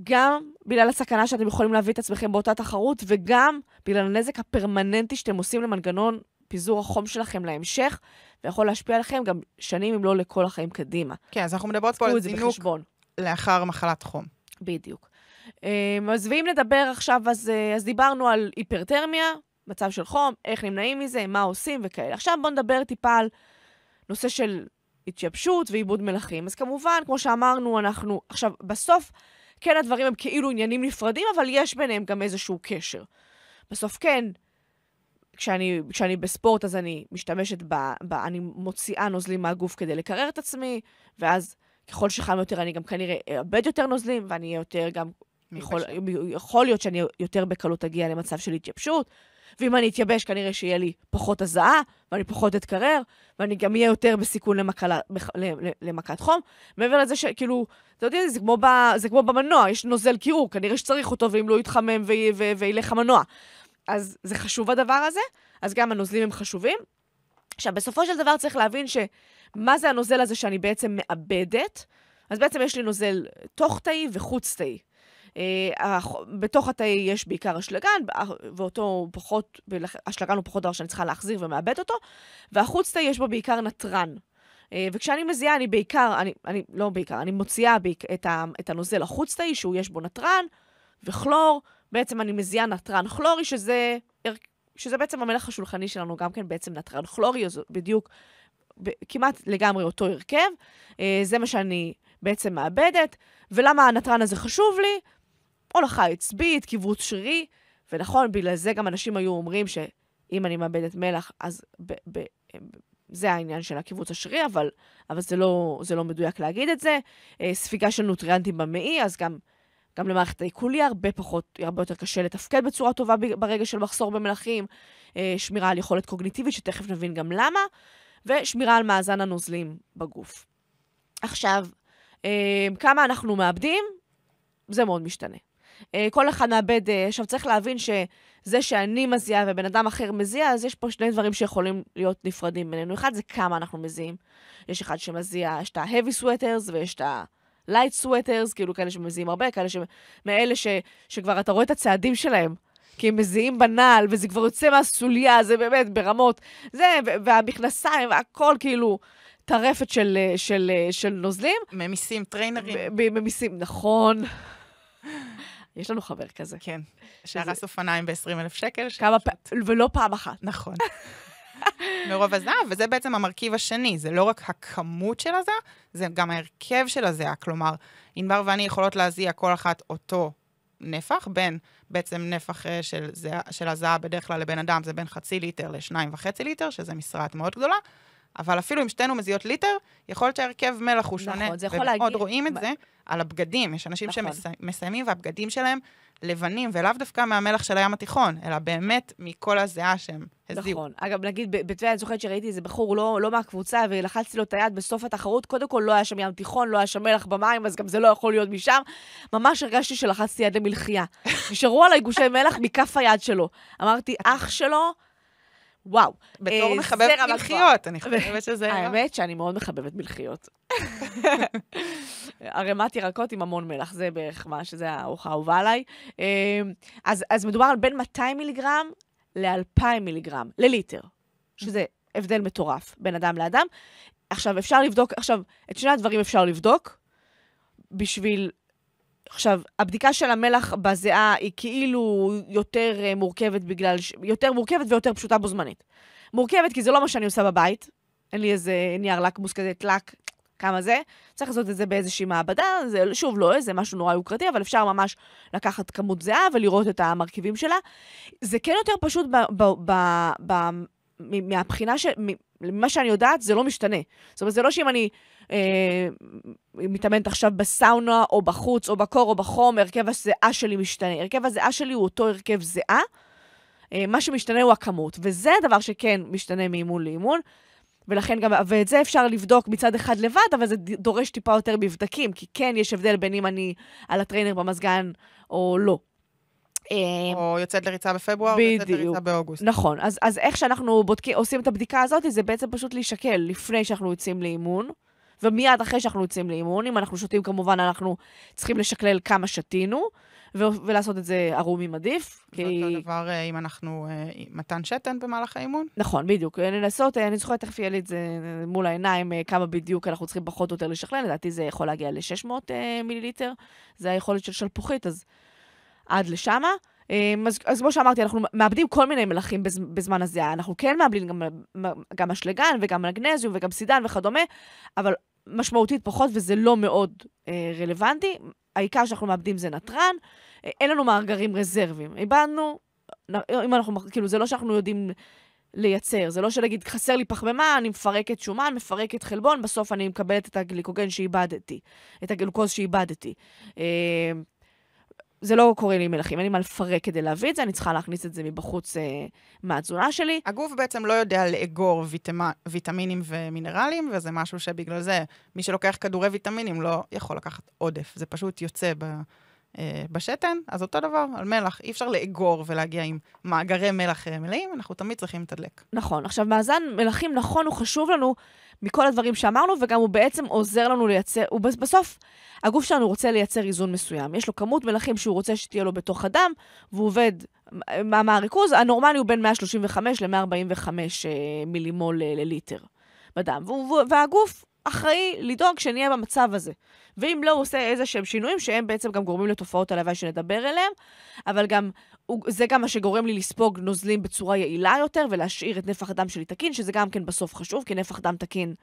Speaker 2: גם בגלל הסכנה שאתם יכולים להביא את עצמכם באותה תחרות, וגם בגלל הנזק הפרמננטי שאתם עושים למנגנון פיזור החום שלכם להמשך, ויכול להשפיע עליכם גם שנים, אם לא לכל החיים קדימה. כן, אז אנחנו מדברות פה על זינוק לאחר מחלת חום. בדיוק. אמ, אז ואם נדבר עכשיו, אז, אה, אז דיברנו על היפרתרמיה, מצב של חום, איך נמנעים מזה, מה עושים וכאלה. עכשיו בואו נדבר טיפה על נושא של התייבשות ועיבוד מלחים. אז כמובן, כמו שאמרנו, אנחנו... עכשיו, בסוף, כן, הדברים הם כאילו עניינים נפרדים, אבל יש ביניהם גם איזשהו קשר. בסוף כן, כשאני, כשאני בספורט אז אני משתמשת ב, ב... אני מוציאה נוזלים מהגוף כדי לקרר את עצמי, ואז ככל שחם יותר אני גם כנראה אאבד יותר נוזלים, ואני אהיה יותר גם... יכול, יכול להיות שאני יותר בקלות אגיע למצב של התייבשות, ואם אני אתייבש כנראה שיהיה לי פחות הזעה, ואני פחות אתקרר, ואני גם אהיה יותר בסיכון למקלה, בח, למכת חום. מעבר לזה שכאילו, אתה יודע, זה כמו, ב, זה כמו במנוע, יש נוזל קירור, כנראה שצריך אותו, ואם לא יתחמם וילך המנוע. אז זה חשוב הדבר הזה, אז גם הנוזלים הם חשובים. עכשיו, בסופו של דבר צריך להבין שמה זה הנוזל הזה שאני בעצם מאבדת. אז בעצם יש לי נוזל תוך תאי וחוץ תאי. אה, בתוך התאי יש בעיקר אשלגן, ואותו פחות, אשלגן הוא פחות דבר שאני צריכה להחזיר ומאבד אותו, והחוץ תאי יש בו בעיקר נתרן. אה, וכשאני מזיעה, אני בעיקר, אני, אני לא בעיקר, אני מוציאה את, את הנוזל החוץ תאי, שהוא יש בו נתרן וכלור, בעצם אני מזיעה נטרן כלורי, שזה, שזה בעצם המלח השולחני שלנו, גם כן בעצם נטרן כלורי, זה בדיוק, ב, כמעט לגמרי אותו הרכב. אה, זה מה שאני בעצם מאבדת. ולמה הנטרן הזה חשוב לי? הולכה עצבית, קיבוץ שרירי, ונכון, בגלל זה גם אנשים היו אומרים שאם אני מאבדת מלח, אז ב, ב, ב, זה העניין של הקיבוץ השרירי, אבל, אבל זה, לא, זה לא מדויק להגיד את זה. אה, ספיגה של נוטריאנטים במעי, אז גם גם למערכת העיכול יהיה הרבה פחות, הרבה יותר קשה לתפקד בצורה טובה ברגע של מחסור במלחים, אה, שמירה על יכולת קוגניטיבית, שתכף נבין גם למה, ושמירה על מאזן הנוזלים בגוף. עכשיו, אה, כמה אנחנו מאבדים? זה מאוד משתנה. אה, כל אחד מאבד, עכשיו צריך להבין שזה שאני מזיע ובן אדם אחר מזיע, אז יש פה שני דברים שיכולים להיות נפרדים בינינו. אחד זה כמה אנחנו מזיעים. יש אחד שמזיע, יש את ה-heavy sweaters ויש את ה... לייט סוואטרס, כאילו כאלה שמזיעים הרבה, כאלה ש... מאלה ש... שכבר אתה רואה את הצעדים שלהם. כי הם מזיעים בנעל, וזה כבר יוצא מהסוליה, זה באמת ברמות. זה, והמכנסיים, הכל כאילו טרפת של, אה, של, אה, של, נוזלים. ממיסים, טריינרים. ממיסים, נכון. יש לנו חבר כזה. כן, שהרס אופניים
Speaker 1: ב 20000 שקל. כמה פעמים, ולא פעם אחת. נכון. מרוב הזהב, וזה בעצם המרכיב השני, זה לא רק הכמות של הזהב, זה גם ההרכב של הזהב. כלומר, ענבר ואני יכולות להזיע כל אחת אותו נפח, בין בעצם נפח אה, של, זה, של הזהב בדרך כלל לבן אדם, זה בין חצי ליטר לשניים וחצי ליטר, שזה משרעת מאוד גדולה. אבל אפילו אם שתינו מזיעות ליטר, יכול להיות שהרכב מלח הוא שונה. נכון, זה יכול להגיד... ומאוד רואים את ב... זה על הבגדים. יש אנשים נכון. שמסיימים והבגדים שלהם לבנים, ולאו דווקא מהמלח של הים התיכון, אלא באמת מכל הזיעה שהם הזיעו. נכון. אגב, נגיד, בטבעי אני זוכרת שראיתי איזה בחור
Speaker 2: לא, לא מהקבוצה, ולחצתי לו את היד בסוף התחרות, קודם כל לא היה שם ים תיכון, לא היה שם מלח במים, אז גם זה לא יכול להיות משם. ממש הרגשתי שלחצתי יד למלחייה. נשארו עליי גושי מלח מכף היד שלו. אמרתי, אח שלו... וואו. בתור אה, מחבבת מלחיות, אני חושבת שזה... האמת שאני מאוד מחבבת מלחיות. ערימת ירקות עם המון מלח, זה בערך מה שזה הארוחה האהובה עליי. אמ, אז, אז מדובר על בין 200 מיליגרם ל-2,000 מיליגרם לליטר, שזה הבדל מטורף בין אדם לאדם. עכשיו, אפשר לבדוק, עכשיו, את שני הדברים אפשר לבדוק בשביל... עכשיו, הבדיקה של המלח בזיעה היא כאילו יותר אה, מורכבת בגלל, ש... יותר מורכבת ויותר פשוטה בו זמנית. מורכבת כי זה לא מה שאני עושה בבית, אין לי איזה נייר לקמוס כזה, טלק, כמה זה? צריך לעשות את זה באיזושהי מעבדה, זה שוב לא איזה משהו נורא יוקרתי, אבל אפשר ממש לקחת כמות זהה ולראות את המרכיבים שלה. זה כן יותר פשוט ב, ב, ב, ב, מהבחינה של... ממה שאני יודעת, זה לא משתנה. זאת אומרת, זה לא שאם אני אה, מתאמנת עכשיו בסאונה, או בחוץ, או בקור, או בחום, הרכב הזיעה שלי משתנה. הרכב הזיעה שלי הוא אותו הרכב זיעה. אה, מה שמשתנה הוא הכמות, וזה הדבר שכן משתנה מאימון לאימון. ולכן גם, ואת זה אפשר לבדוק מצד אחד לבד, אבל זה דורש טיפה יותר מבדקים, כי כן יש הבדל בין אם אני על הטריינר במזגן או לא. אה, או יוצאת לריצה בפברואר, או יוצאת לריצה באוגוסט. נכון, אז, אז איך שאנחנו בודקים, עושים את הבדיקה הזאת, זה בעצם פשוט להישקל לפני שאנחנו יוצאים לאימון, ומיד אחרי שאנחנו יוצאים לאימון, אם אנחנו שותים כמובן, אנחנו צריכים לשקלל כמה שתינו, ו- ולעשות את זה ערומים עדיף. זה כי... אותו דבר אה, אם אנחנו, אה, מתן שתן במהלך האימון. נכון, בדיוק. אה, לנסות, אני זוכרת, תכף יהיה לי את זה מול העיניים, כמה בדיוק אנחנו צריכים פחות או יותר לשכלל, לדעתי זה יכול להגיע ל-600 מיליליטר, זה היכולת של שלפוחית, אז עד לשמה. אז, אז כמו שאמרתי, אנחנו מאבדים כל מיני מלחים בז, בזמן הזה. אנחנו כן מאבדים גם, גם אשלגן וגם מגנזיום וגם סידן וכדומה, אבל משמעותית פחות, וזה לא מאוד אה, רלוונטי. העיקר שאנחנו מאבדים זה נתרן, אה, אין לנו מאגרים רזרבים. איבדנו, אם אנחנו, כאילו, זה לא שאנחנו יודעים לייצר, זה לא שנגיד, חסר לי פחמימה, אני מפרקת שומן, מפרקת חלבון, בסוף אני מקבלת את הגליקוגן שאיבדתי, את הגלוקוז שאיבדתי. אה, זה לא קורה לי מלכים, אין לי מה לפרק כדי להביא את זה, אני צריכה
Speaker 1: להכניס את זה מבחוץ אה, מהתזונה שלי. הגוף בעצם לא יודע לאגור ויטמ... ויטמינים ומינרלים, וזה משהו שבגלל זה, מי שלוקח כדורי ויטמינים לא יכול לקחת עודף, זה פשוט יוצא ב... אה, בשתן, אז אותו דבר על מלח. אי אפשר לאגור ולהגיע עם מאגרי מלח אה, מלאים, אנחנו תמיד צריכים לתדלק. נכון. עכשיו, מאזן מלחים, נכון, הוא
Speaker 2: חשוב לנו מכל הדברים שאמרנו, וגם הוא בעצם עוזר לנו לייצר, הוא בסוף, הגוף שלנו רוצה לייצר איזון מסוים. יש לו כמות מלחים שהוא רוצה שתהיה לו בתוך הדם, והוא עובד, מה, מה הריכוז? הנורמלי הוא בין 135 ל-145 אה, מילימול לליטר בדם. והגוף אחראי לדאוג שנהיה במצב הזה. ואם לא, הוא עושה איזה שהם שינויים שהם בעצם גם גורמים לתופעות הלוואי שנדבר אליהם, אבל גם, זה גם מה שגורם לי לספוג נוזלים בצורה יעילה יותר ולהשאיר את נפח הדם שלי תקין, שזה גם כן בסוף חשוב, כי נפח דם תקין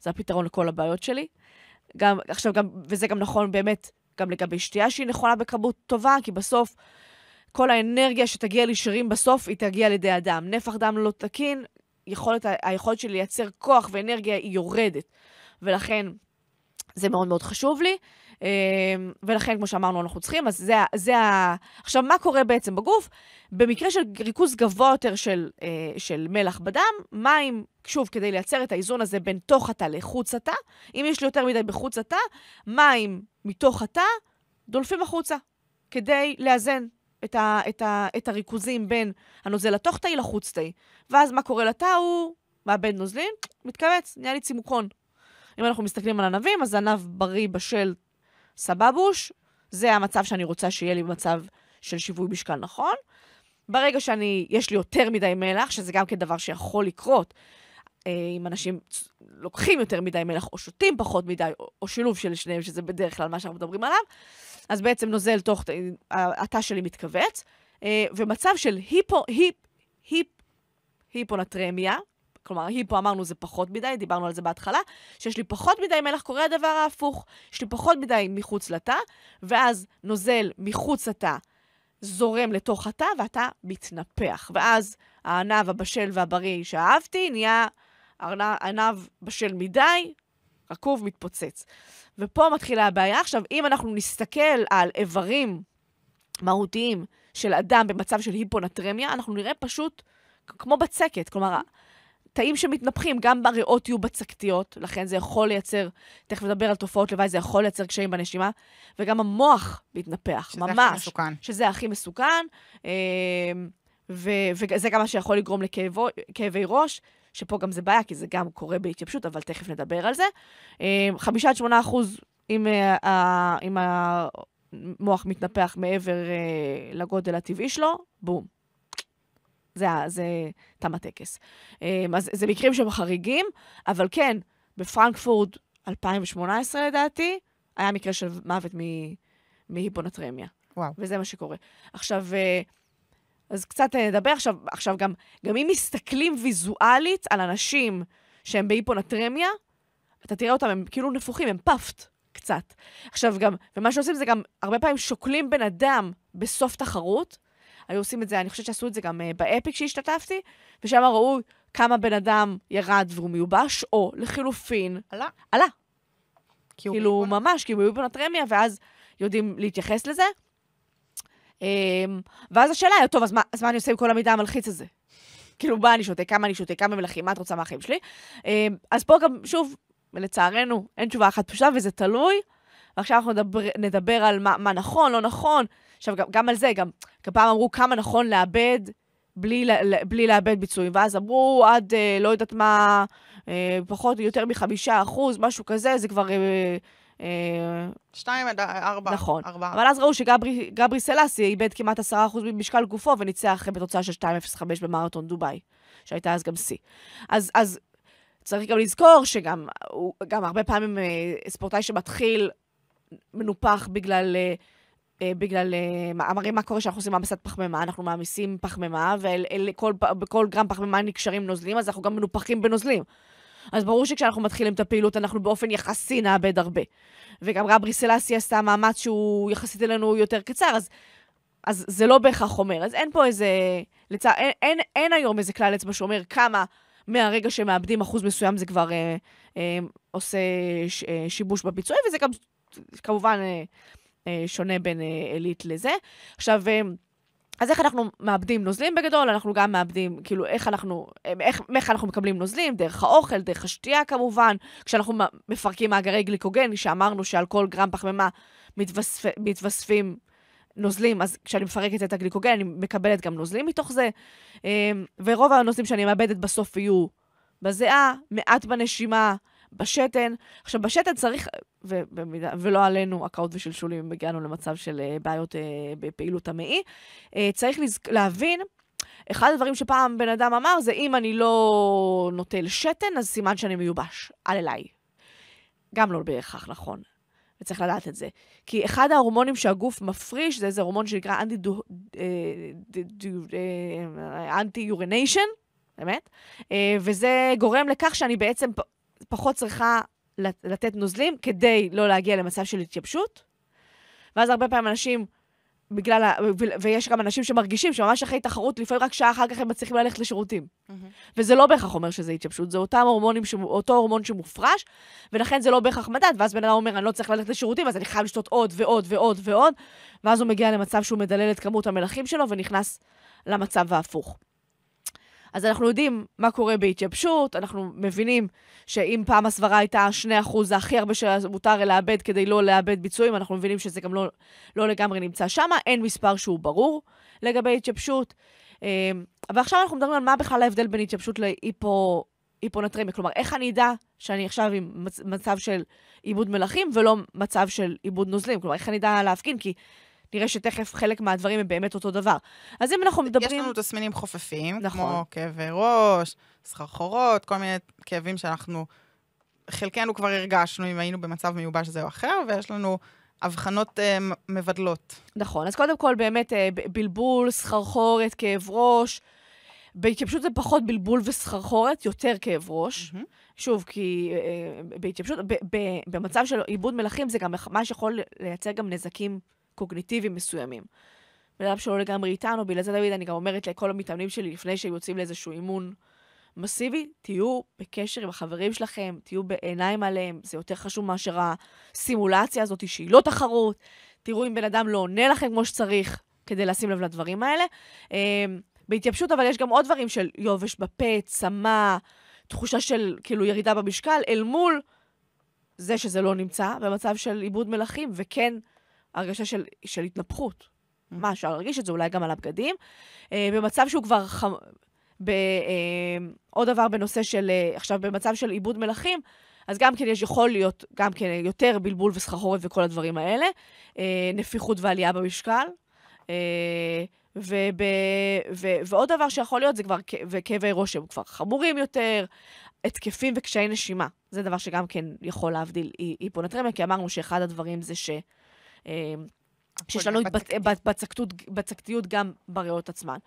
Speaker 2: זה הפתרון לכל הבעיות שלי. גם, עכשיו גם, וזה גם נכון באמת גם לגבי שתייה שהיא נכונה בכמות טובה, כי בסוף כל האנרגיה שתגיע לשרירים בסוף היא תגיע לידי הדם. נפח דם לא תקין היכולת, היכולת שלי לייצר כוח ואנרגיה היא יורדת. ולכן זה מאוד מאוד חשוב לי. אה, ולכן, כמו שאמרנו, אנחנו צריכים, אז זה, זה ה... עכשיו, מה קורה בעצם בגוף? במקרה של ריכוז גבוה יותר של, אה, של מלח בדם, מים, שוב, כדי לייצר את האיזון הזה בין תוך התא לחוץ התא, אם יש לי יותר מדי בחוץ התא, מים מתוך התא דולפים החוצה, כדי לאזן את, ה, את, ה, את הריכוזים בין הנוזל לתוך תאי לחוץ-תאי. ואז מה קורה לתא? הוא מאבד נוזלים, מתכווץ, נהיה לי צימוקון. אם אנחנו מסתכלים על ענבים, אז ענב בריא, בשל, סבבוש, זה המצב שאני רוצה שיהיה לי במצב של שיווי משקל נכון. ברגע שאני, יש לי יותר מדי מלח, שזה גם כן דבר שיכול לקרות, אם אה, אנשים לוקחים יותר מדי מלח או שותים פחות מדי, או, שילוב של שניהם, שזה בדרך כלל מה שאנחנו מדברים עליו, אז בעצם נוזל תוך, אה, התא שלי מתכווץ, אה, ומצב של היפו, היפ, היפ, היפונטרמיה, כלומר, היפו אמרנו זה פחות מדי, דיברנו על זה בהתחלה, שיש לי פחות מדי מלח, קורה הדבר ההפוך, יש לי פחות מדי מחוץ לתא, ואז נוזל מחוץ לתא זורם לתוך התא, והתא מתנפח. ואז הענב, הבשל והבריא שאהבתי נהיה ארנב בשל מדי, רקוב, מתפוצץ. ופה מתחילה הבעיה. עכשיו, אם אנחנו נסתכל על איברים מהותיים של אדם במצב של היפונטרמיה, אנחנו נראה פשוט כמו בצקת. כלומר, תאים שמתנפחים, גם בריאות יהיו בצקתיות, לכן זה יכול לייצר, תכף נדבר על תופעות לוואי, זה יכול לייצר קשיים בנשימה, וגם המוח מתנפח, שזה ממש. שזה הכי מסוכן. שזה הכי מסוכן. אמ, ו- וזה גם מה שיכול לגרום לכאבי ראש, שפה גם זה בעיה, כי זה גם קורה בהתייבשות, אבל תכף נדבר על זה. אמ, חמישה עד שמונה אחוז אם, אה, המוח מתנפח מעבר אה, לגודל הטבעי שלו, בום. זה, זה תם הטקס. אמ, אז זה מקרים שהם חריגים, אבל כן, בפרנקפורט 2018 לדעתי, היה מקרה של מוות מהיפונטרמיה. וואו. וזה מה שקורה. עכשיו, אה, אז קצת אה, נדבר עכשיו, עכשיו גם, גם אם מסתכלים ויזואלית על אנשים שהם בהיפונטרמיה, אתה תראה אותם, הם כאילו נפוחים, הם פאפט קצת. עכשיו גם, ומה שעושים זה גם, הרבה פעמים שוקלים בן אדם בסוף תחרות, היו עושים את זה, אני חושבת שעשו את זה גם uh, באפיק שהשתתפתי, ושם ראו כמה בן אדם ירד והוא מיובש, או לחילופין... עלה. עלה. כאילו, ממש, כי הוא בהיפונטרמיה, ואז יודעים להתייחס לזה. אמ, ואז השאלה היא, טוב, אז מה, אז מה אני עושה עם כל המידע המלחיץ הזה? כאילו, מה אני שותה, כמה אני שותה, כמה מלחים, מה את רוצה מהחיים שלי? אמ, אז פה גם, שוב, לצערנו, אין תשובה אחת פשוטה, וזה תלוי. ועכשיו אנחנו נדבר, נדבר על מה, מה נכון, לא נכון. עכשיו, גם, גם על זה, גם, גם פעם אמרו כמה נכון לאבד בלי, בלי לאבד ביצועים, ואז אמרו עד אה, לא יודעת מה, אה, פחות או יותר מחמישה אחוז, משהו כזה, זה כבר אה, אה, שתיים עד ארבע. נכון. ארבע. אבל אז ראו שגברי סלאסי איבד כמעט עשרה אחוז ממשקל גופו וניצח בתוצאה של 2.05 במרתון דובאי, שהייתה אז גם שיא. אז, אז צריך גם לזכור שגם הוא, גם הרבה פעמים אה, ספורטאי שמתחיל מנופח בגלל... אה, בגלל, הרי מה קורה כשאנחנו עושים מעמסת פחמימה, אנחנו מעמיסים פחמימה, ובכל גרם פחמימה נקשרים נוזלים, אז אנחנו גם מנופחים בנוזלים. אז ברור שכשאנחנו מתחילים את הפעילות, אנחנו באופן יחסי נאבד הרבה. וגם רבי סלאסי עשה מאמץ שהוא יחסית אלינו יותר קצר, אז, אז זה לא בהכרח אומר. אז אין פה איזה... לצע... אין, אין, אין היום איזה כלל אצבע שאומר כמה מהרגע שמאבדים אחוז מסוים זה כבר אה, אה, עושה ש, אה, שיבוש בביצועים, וזה גם כמובן אה, אה, שונה בין אה, אליט לזה. עכשיו... אה, אז איך אנחנו מאבדים נוזלים בגדול? אנחנו גם מאבדים, כאילו, איך אנחנו, אה, איך, איך אנחנו מקבלים נוזלים? דרך האוכל, דרך השתייה כמובן, כשאנחנו מפרקים מאגרי גליקוגן, שאמרנו שעל כל גרם פחמימה מתווספ, מתווספים נוזלים, אז כשאני מפרקת את הגליקוגן, אני מקבלת גם נוזלים מתוך זה, אה, ורוב הנוזלים שאני מאבדת בסוף יהיו בזיעה, מעט בנשימה, בשתן. עכשיו, בשתן צריך, ו, ובמידה, ולא עלינו הקאות ושלשולים אם הגענו למצב של אה, בעיות אה, בפעילות המעי, אה, צריך לזק, להבין אחד הדברים שפעם בן אדם אמר זה, אם אני לא נוטל שתן, אז סימן שאני מיובש. אל אליי. גם לא בהכרח נכון, וצריך לדעת את זה. כי אחד ההורמונים שהגוף מפריש זה איזה הורמון שנקרא אנטי אה, אה, יוריניישן באמת? וזה גורם לכך שאני בעצם פחות צריכה לתת נוזלים כדי לא להגיע למצב של התייבשות. ואז הרבה פעמים אנשים, בגלל ה... ויש גם אנשים שמרגישים שממש אחרי תחרות, לפעמים רק שעה אחר כך הם מצליחים ללכת לשירותים. Mm-hmm. וזה לא בהכרח אומר שזה התייבשות, זה אותם הורמונים, ש... אותו הורמון שמופרש, ולכן זה לא בהכרח מדד, ואז בן אדם אומר, אני לא צריך ללכת לשירותים, אז אני חייב לשתות עוד ועוד ועוד ועוד, ואז הוא מגיע למצב שהוא מדלל את כמות המלחים שלו ונכנס למצב ההפוך. אז אנחנו יודעים מה קורה בהתייבשות, אנחנו מבינים שאם פעם הסברה הייתה 2% זה הכי הרבה שמותר לאבד כדי לא לאבד ביצועים, אנחנו מבינים שזה גם לא, לא לגמרי נמצא שם, אין מספר שהוא ברור לגבי התייבשות. אמ, ועכשיו אנחנו מדברים על מה בכלל ההבדל בין התייבשות להיפו... היפונטרמיה. כלומר, איך אני אדע שאני עכשיו עם מצב של עיבוד מלחים ולא מצב של עיבוד נוזלים? כלומר, איך אני אדע להפגין? כי נראה שתכף חלק מהדברים הם באמת אותו דבר. אז אם אנחנו מדברים...
Speaker 1: יש לנו תסמינים חופפים, נכון. כמו כאבי ראש, סחרחורות, כל מיני כאבים שאנחנו... חלקנו כבר הרגשנו אם היינו במצב מיובש זה או אחר, ויש לנו אבחנות uh, אה, מבדלות. נכון, אז קודם כל באמת uh, בלבול, סחרחורת,
Speaker 2: כאב ראש. בהתייבשות זה פחות בלבול וסחרחורת, יותר כאב ראש. Mm-hmm. שוב, כי uh, בהתייבשות, ב, ב, במצב של עיבוד מלכים זה גם מה שיכול לייצר גם נזקים קוגניטיביים מסוימים. בן אדם שלא לגמרי איתנו, בגלל זה תמיד אני גם אומרת לכל המתאמנים שלי לפני שהם יוצאים לאיזשהו אימון מסיבי, תהיו בקשר עם החברים שלכם, תהיו בעיניים עליהם, זה יותר חשוב מאשר הסימולציה הזאת שהיא לא תחרות, תראו אם בן אדם לא עונה לכם כמו שצריך כדי לשים לב לדברים האלה. אמ, בהתייבשות, אבל יש גם עוד דברים של יובש בפה, צמא, תחושה של כאילו ירידה במשקל, אל מול זה שזה לא נמצא במצב של עיבוד מלחים, וכן הרגשה של, של התנפחות. Mm. hmm מה, אפשר להרגיש את זה אולי גם על הבגדים. Uh, במצב שהוא כבר... ח... ב... uh, עוד דבר בנושא של... uh, עכשיו, במצב של עיבוד מלכים, אז גם כן יש יכול להיות, גם כן יותר בלבול וסחרחורת וכל הדברים האלה. Uh, נפיחות ועלייה במשקל. Uh, וב, ו, ו, ועוד דבר שיכול להיות זה כבר כאבי ראש הם כבר חמורים יותר, התקפים וקשיי נשימה. זה דבר שגם כן יכול להבדיל היפונטרמיה, כי אמרנו שאחד הדברים זה ש... אמ, שיש לנו בצקתיות גם בריאות עצמן.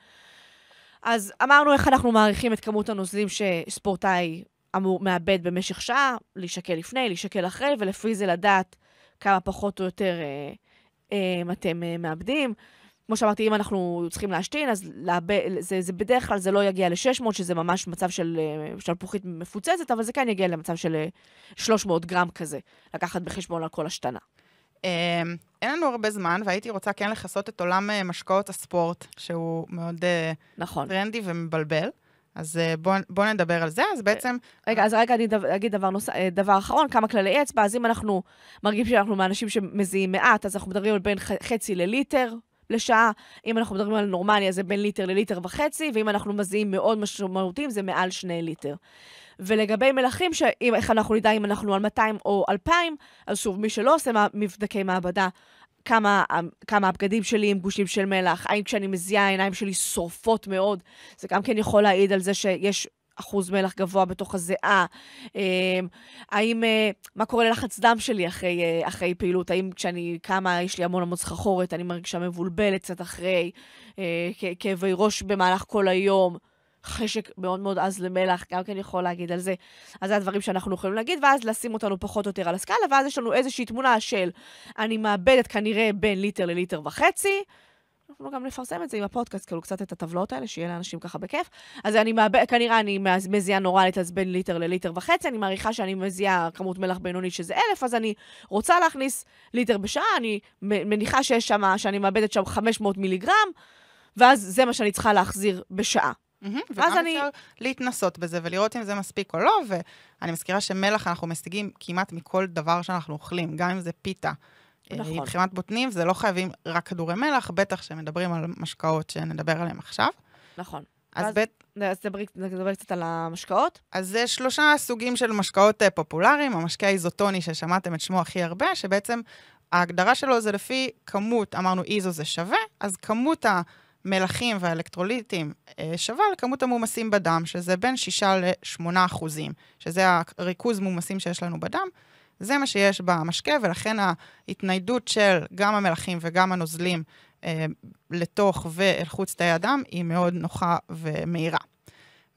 Speaker 2: אז אמרנו איך אנחנו מעריכים את כמות הנוזלים שספורטאי אמור, מאבד במשך שעה, להישקל לפני, להישקל אחרי, ולפי זה לדעת כמה פחות או יותר אה, אה, אתם אה, מאבדים. כמו שאמרתי, אם אנחנו צריכים להשתין, אז לאבד, זה, זה בדרך כלל זה לא יגיע ל-600, שזה ממש מצב של אה, שלפוחית מפוצצת, אבל זה
Speaker 1: כן יגיע למצב של 300 אה, גרם כזה, לקחת בחשבון על כל השתנה. אמ, אין לנו הרבה זמן, והייתי רוצה כן לכסות את עולם אה, משקאות הספורט, שהוא מאוד אה, נכון. טרנדי ומבלבל. אז אה, בואו בוא נדבר על זה, אז בעצם... רגע, אז רגע,
Speaker 2: אני דבר, אגיד דבר, נוס... דבר אחרון, כמה כללי אצבע, אז אם אנחנו מרגישים שאנחנו מאנשים שמזיעים מעט, אז אנחנו מדברים על בין חצי לליטר, לשעה. אם אנחנו מדברים על נורמלי, אז זה בין ליטר לליטר וחצי, ואם אנחנו מזיעים מאוד משמעותיים, זה מעל שני ליטר. ולגבי מלחים, שאם, איך אנחנו נדע אם אנחנו על 200 או 2,000, אז שוב, מי שלא עושה מבדקי מעבדה, כמה, כמה הבגדים שלי הם גושים של מלח, האם כשאני מזיעה העיניים שלי שורפות מאוד, זה גם כן יכול להעיד על זה שיש אחוז מלח גבוה בתוך הזיעה? אמ, האם, אה, מה קורה ללחץ דם שלי אחרי, אה, אחרי פעילות? האם כשאני קמה יש לי המון המון סחחורת, אני מרגישה מבולבלת קצת אחרי, אה, כאבי ראש במהלך כל היום? חשק מאוד מאוד עז למלח, גם כן יכול להגיד על זה. אז זה הדברים שאנחנו יכולים להגיד, ואז לשים אותנו פחות או יותר על הסקאלה, ואז יש לנו איזושהי תמונה של אני מאבדת כנראה בין ליטר לליטר וחצי, אנחנו גם נפרסם את זה עם הפודקאסט, כאילו קצת את הטבלות האלה, שיהיה לאנשים ככה בכיף. אז אני מאבד, כנראה אני מזיעה נורא להתעצבן ליטר לליטר וחצי, אני מעריכה שאני מזיעה כמות מלח בינונית שזה אלף, אז אני רוצה להכניס ליטר בשעה, אני מניחה שיש שם, שאני מאבדת שם 500 מיליגרם, ואז זה מה שאני צריכה
Speaker 1: להחזיר בשעה. Mm-hmm, וגם אני... אפשר להתנסות בזה ולראות אם זה מספיק או לא, ואני מזכירה שמלח אנחנו משיגים כמעט מכל דבר שאנחנו אוכלים, גם אם זה פיתה, נכון. מבחינת בוטנים, זה לא חייבים רק כדורי מלח, בטח כשמדברים על משקאות שנדבר עליהן עכשיו. נכון. אז, אז בית... אז נדבר, נדבר קצת על המשקאות. אז זה שלושה סוגים של משקאות אה, פופולריים. המשקה האיזוטוני, ששמעתם את שמו הכי הרבה, שבעצם ההגדרה שלו זה לפי כמות, אמרנו איזו זה שווה, אז כמות המלחים והאלקטרוליטים אה, שווה לכמות המומסים בדם, שזה בין 6 ל-8 אחוזים, שזה הריכוז מומסים שיש לנו בדם. זה מה שיש במשקה, ולכן ההתניידות של גם המלחים וגם הנוזלים אה, לתוך ואל חוץ תאי הדם היא מאוד נוחה ומהירה.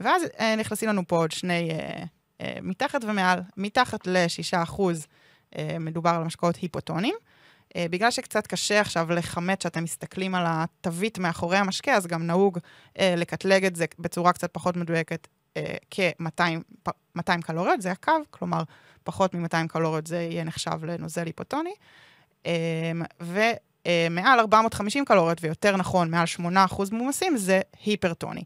Speaker 1: ואז אה, נכנסים לנו פה עוד שני, אה, אה, מתחת ומעל, מתחת ל-6% אה, מדובר על משקאות היפוטונים. Uh, בגלל שקצת קשה עכשיו לכמת כשאתם מסתכלים על התווית מאחורי המשקה, אז גם נהוג uh, לקטלג את זה בצורה קצת פחות מדויקת אה, כ-200 קלוריות, זה הקו, כלומר, פחות מ-200 קלוריות זה יהיה נחשב לנוזל היפוטוני, אה, ומעל 450 קלוריות, ויותר נכון, מעל 8% מומסים, זה היפרטוני.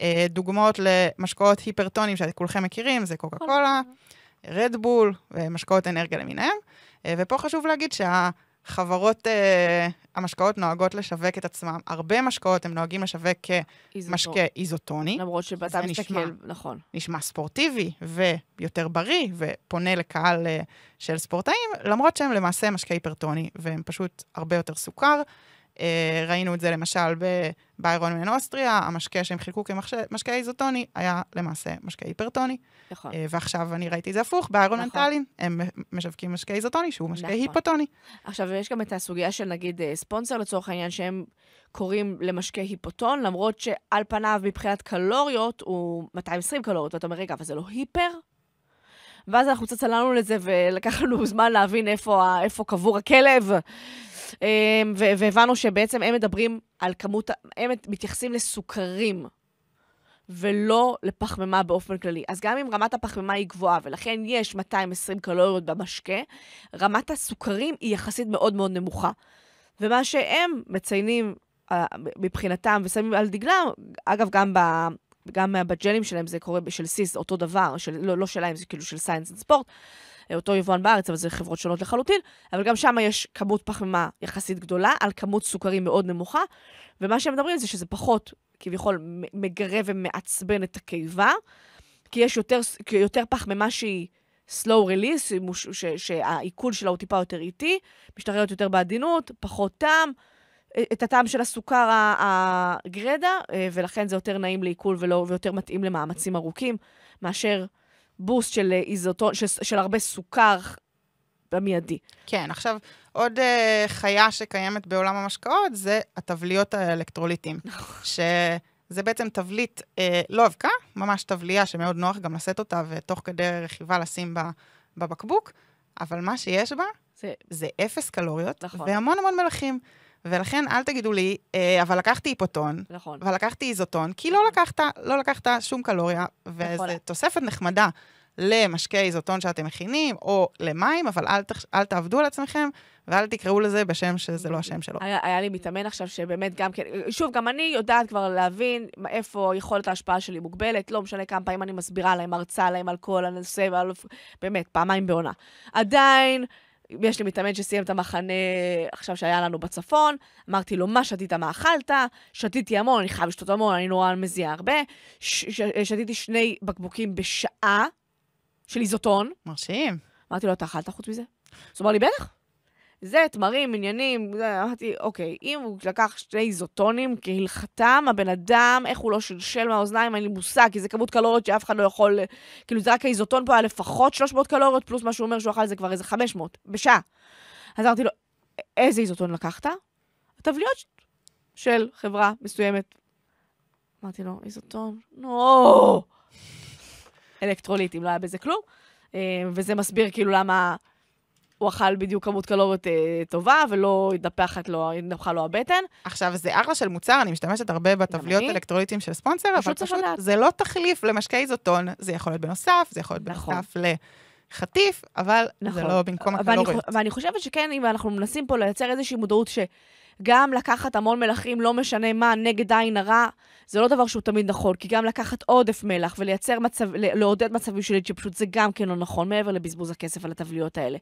Speaker 1: אה, דוגמאות למשקאות היפרטונים שכולכם מכירים, זה קוקה קולה, רדבול, משקאות אנרגיה למיניהם, אה, ופה חשוב להגיד שה... חברות אה, המשקאות נוהגות לשווק את עצמם, הרבה משקאות הם נוהגים לשווק כמשקה איזוטוני. למרות שאתה מסתכל, נשמע, נכון. נשמע ספורטיבי ויותר בריא, ופונה לקהל אה, של ספורטאים, למרות שהם למעשה משקה היפרטוני, והם פשוט הרבה יותר סוכר. אה, ראינו את זה למשל בביירון מן אוסטריה, המשקה שהם חילקו כמשקה איזוטוני היה למעשה משקה היפרטוני. נכון. אה, ועכשיו אני ראיתי את זה הפוך, ביירון נכון. מנטלין, הם משווקים משקה איזוטוני, שהוא משקה נכון. היפוטוני. עכשיו, יש
Speaker 2: גם את הסוגיה של נגיד אה, ספונסר לצורך העניין, שהם קוראים למשקה היפוטון, למרות שעל פניו מבחינת קלוריות הוא 220 קלוריות, ואתה אומר, רגע, אבל זה לא היפר? ואז אנחנו קצת צללנו לזה, ולקח לנו זמן להבין איפה, איפה קבור הכלב. אמ, והבנו שבעצם הם מדברים על כמות, הם מתייחסים לסוכרים. ולא לפחמימה באופן כללי. אז גם אם רמת הפחמימה היא גבוהה, ולכן יש 220 קלוריות במשקה, רמת הסוכרים היא יחסית מאוד מאוד נמוכה. ומה שהם מציינים אה, מבחינתם ושמים על דגלם, אגב, גם ב... גם בג'לים שלהם זה קורה, של סיס, אותו דבר, של, לא, לא שלהם, זה כאילו של סיינס אנד ספורט, אה, אותו יבואן בארץ, אבל זה חברות שונות לחלוטין, אבל גם שם יש כמות פחמימה יחסית גדולה, על כמות סוכרים מאוד נמוכה, ומה שהם מדברים זה שזה פחות, כביכול, מגרה ומעצבן את הקיבה, כי יש יותר, יותר פחמימה שהיא... slow release, ש, שהעיכול שלה הוא טיפה יותר איטי, משתחררת יותר בעדינות, פחות טעם, את הטעם של הסוכר הגרדה, אה, ולכן זה יותר נעים לעיכול ולא, ויותר מתאים למאמצים ארוכים, מאשר בוסט של אה,
Speaker 1: איזוטון, של, של הרבה סוכר במיידי. כן, עכשיו, עוד uh, חיה שקיימת בעולם המשקאות זה התבליות האלקטרוליטיים. נכון. ש... זה בעצם תבליט אה, לא אבקה, ממש תבליה שמאוד נוח גם לשאת אותה ותוך כדי רכיבה לשים בה בבקבוק, אבל מה שיש בה זה, זה אפס קלוריות נכון. והמון המון מלחים. ולכן אל תגידו לי, אה, אבל לקחתי היפוטון, נכון. ולקחתי איזוטון, כי לא לקחת, לא לקחת שום קלוריה, וזו תוספת נחמדה למשקי איזוטון שאתם מכינים, או למים, אבל אל, אל תעבדו על עצמכם, ואל תקראו לזה בשם שזה לא השם שלו.
Speaker 2: היה, היה לי מתאמן עכשיו שבאמת גם כן, שוב, גם אני יודעת כבר להבין איפה יכולת ההשפעה שלי מוגבלת, לא משנה כמה פעמים אני מסבירה להם, מרצה להם על כל הנושא, באמת, פעמיים בעונה. עדיין... יש לי מתאמן שסיים את המחנה עכשיו שהיה לנו בצפון, אמרתי לו, מה שתית, מה אכלת? שתיתי המון, אני חייב לשתות המון, אני נורא מזיעה הרבה. ש- ש- שתיתי שני בקבוקים בשעה של איזוטון. מרשים. אמרתי לו, אתה אכלת חוץ מזה? אז הוא אמר לי, בטח. זה תמרים, עניינים, אמרתי, אוקיי, אם הוא לקח שני איזוטונים כהלכתם, הבן אדם, איך הוא לא שלשל מהאוזניים, אין לי מושג, כי זה כמות קלוריות שאף אחד לא יכול, כאילו זה רק האיזוטון פה היה לפחות 300 קלוריות, פלוס מה שהוא אומר שהוא אכל זה כבר איזה 500, בשעה. אז אמרתי לו, איזה איזוטון לקחת? הטבליות של חברה מסוימת. אמרתי לו, איזוטון, נו, אלקטרוליטים, לא היה בזה כלום. אה, וזה מסביר כאילו למה הוא אכל בדיוק כמות קלוריות אה, טובה,
Speaker 1: ולא התנפחת לו, התנפחה לו הבטן. עכשיו, זה אחלה של מוצר, אני משתמשת הרבה בתבליות אלקטרוליטים של ספונסר, פשוט אבל פשוט זה לא תחליף למשקה איזוטון, זה יכול להיות בנוסף, זה יכול להיות נכון. בנוסף ל... חטיף, אבל נכון. זה לא במקום הקלוריות. ואני, ואני
Speaker 2: חושבת שכן, אם אנחנו מנסים פה לייצר איזושהי מודעות שגם לקחת המון מלחים, לא משנה מה, נגד עין הרע, זה לא דבר שהוא תמיד נכון, כי גם לקחת עודף מלח ולייצר מצב, לעודד מצבים של פשוט זה גם כן לא נכון, מעבר לבזבוז הכסף על התבליות האלה.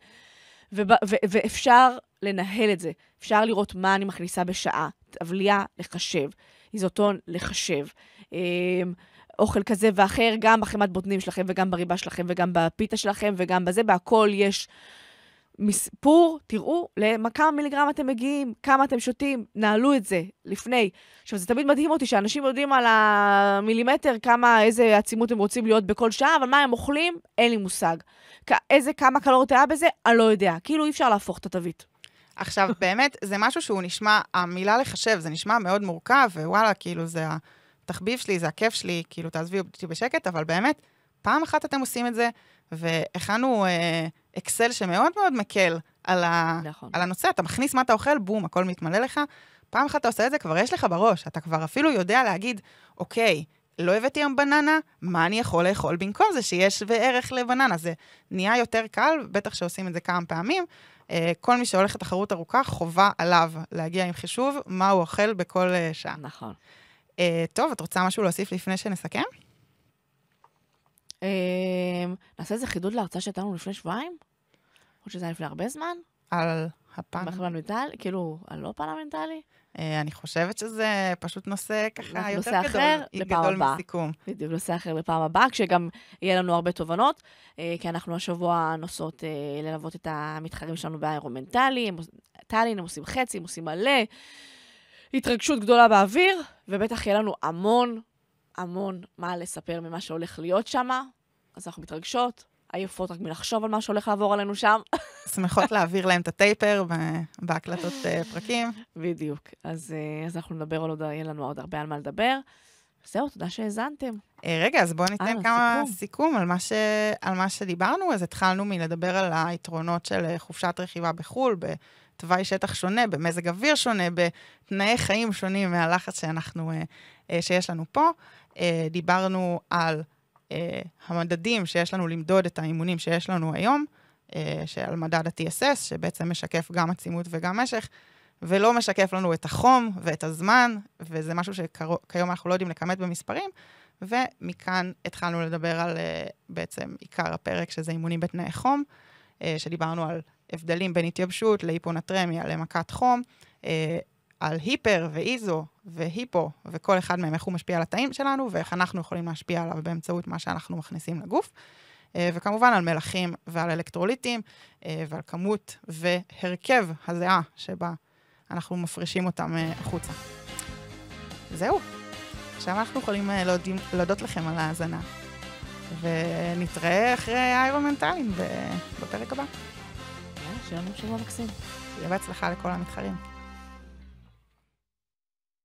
Speaker 2: ואפשר לנהל את זה. אפשר לראות מה אני מכניסה בשעה. טבליה, לחשב. איזוטון, לחשב. אמ, אוכל כזה ואחר, גם בחמת בוטנים שלכם, וגם בריבה שלכם, וגם בפיתה שלכם, וגם בזה, בהכל יש מספור, תראו לכמה מיליגרם אתם מגיעים, כמה אתם שותים, נעלו את זה לפני. עכשיו, זה תמיד מדהים אותי שאנשים יודעים על המילימטר, כמה, איזה עצימות הם רוצים להיות בכל שעה, אבל מה הם אוכלים, אין לי
Speaker 1: מושג. איזה, כמה קלוריות היה בזה, אני לא יודע. כאילו, אי אפשר להפוך את התווית. עכשיו, באמת, זה משהו שהוא נשמע, המילה לחשב, זה נשמע מאוד מורכב, ווואלה, כאילו, זה התחביב שלי, זה הכיף שלי, כאילו, תעזבי אותי בשקט, אבל באמת, פעם אחת אתם עושים את זה, והכנו אה, אקסל שמאוד מאוד מקל על, ה, נכון. על הנושא. אתה מכניס מה אתה אוכל, בום, הכל מתמלא לך. פעם אחת אתה עושה את זה, כבר יש לך בראש. אתה כבר אפילו יודע להגיד, אוקיי, לא הבאתי היום בננה, מה אני יכול לאכול במקום זה שיש בערך לבננה? זה נהיה יותר קל, בטח שעושים את זה כמה פעמים. אה, כל מי שהולך לתחרות ארוכה, חובה עליו להגיע עם חישוב מה הוא אוכל בכל אה, שעה. נכון. אה, טוב, את רוצה משהו להוסיף לפני שנסכם? אמ, נעשה איזה
Speaker 2: חידוד להרצאה שהייתה לנו לפני שבועיים? או שזה היה לפני הרבה זמן? על הפן. בפרלמנטלי? כאילו, על הלא פרלמנטלי? אה, אני חושבת שזה פשוט נושא ככה יותר נושא גדול, אחר לפעם גדול מסיכום. בדיוק, נושא אחר לפעם הבאה, כשגם יהיה לנו הרבה תובנות, אה, כי אנחנו השבוע נוסעות אה, ללוות את המתחרים שלנו באיירומנטלי, טאלין, הם עושים חצי, הם עושים מלא, התרגשות גדולה באוויר, ובטח יהיה לנו המון המון מה לספר ממה שהולך להיות שם, אז אנחנו מתרגשות, עייפות רק מלחשוב על מה שהולך לעבור עלינו שם.
Speaker 1: שמחות להעביר להם את הטייפר בהקלטות אה,
Speaker 2: פרקים. בדיוק. אז, אה, אז אנחנו נדבר על עוד, יהיה לנו עוד הרבה על מה לדבר.
Speaker 1: זהו, תודה שהאזנתם. אה, רגע, אז בואו ניתן 아, כמה סיכום, סיכום על, מה ש... על מה שדיברנו. אז התחלנו מלדבר על היתרונות של חופשת רכיבה בחו"ל, בתוואי שטח שונה, במזג אוויר שונה, בתנאי חיים שונים מהלחץ שאנחנו, שיש לנו פה. אה, דיברנו על אה, המדדים שיש לנו למדוד את האימונים שיש לנו היום, אה, שעל מדד ה-TSS, שבעצם משקף גם עצימות וגם משך, ולא משקף לנו את החום ואת הזמן, וזה משהו שכיום אנחנו לא יודעים לכמת במספרים, ומכאן התחלנו לדבר על uh, בעצם עיקר הפרק, שזה אימונים בתנאי חום, uh, שדיברנו על הבדלים בין התייבשות להיפונטרמיה למכת חום, uh, על היפר ואיזו והיפו, וכל אחד מהם, איך הוא משפיע על התאים שלנו, ואיך אנחנו יכולים להשפיע עליו באמצעות מה שאנחנו מכניסים לגוף. אה, וכמובן על מלחים ועל אלקטרוליטים אה, ועל כמות והרכב הזיעה שבה אנחנו מפרישים אותם אה, החוצה. זהו. עכשיו אנחנו יכולים להודים, להודות לכם על ההאזנה, ונתראה אחרי איירון מנטליים בפרק הבא. כן, שיהיה לנו שבוע מקסים. שיהיה בהצלחה לכל המתחרים.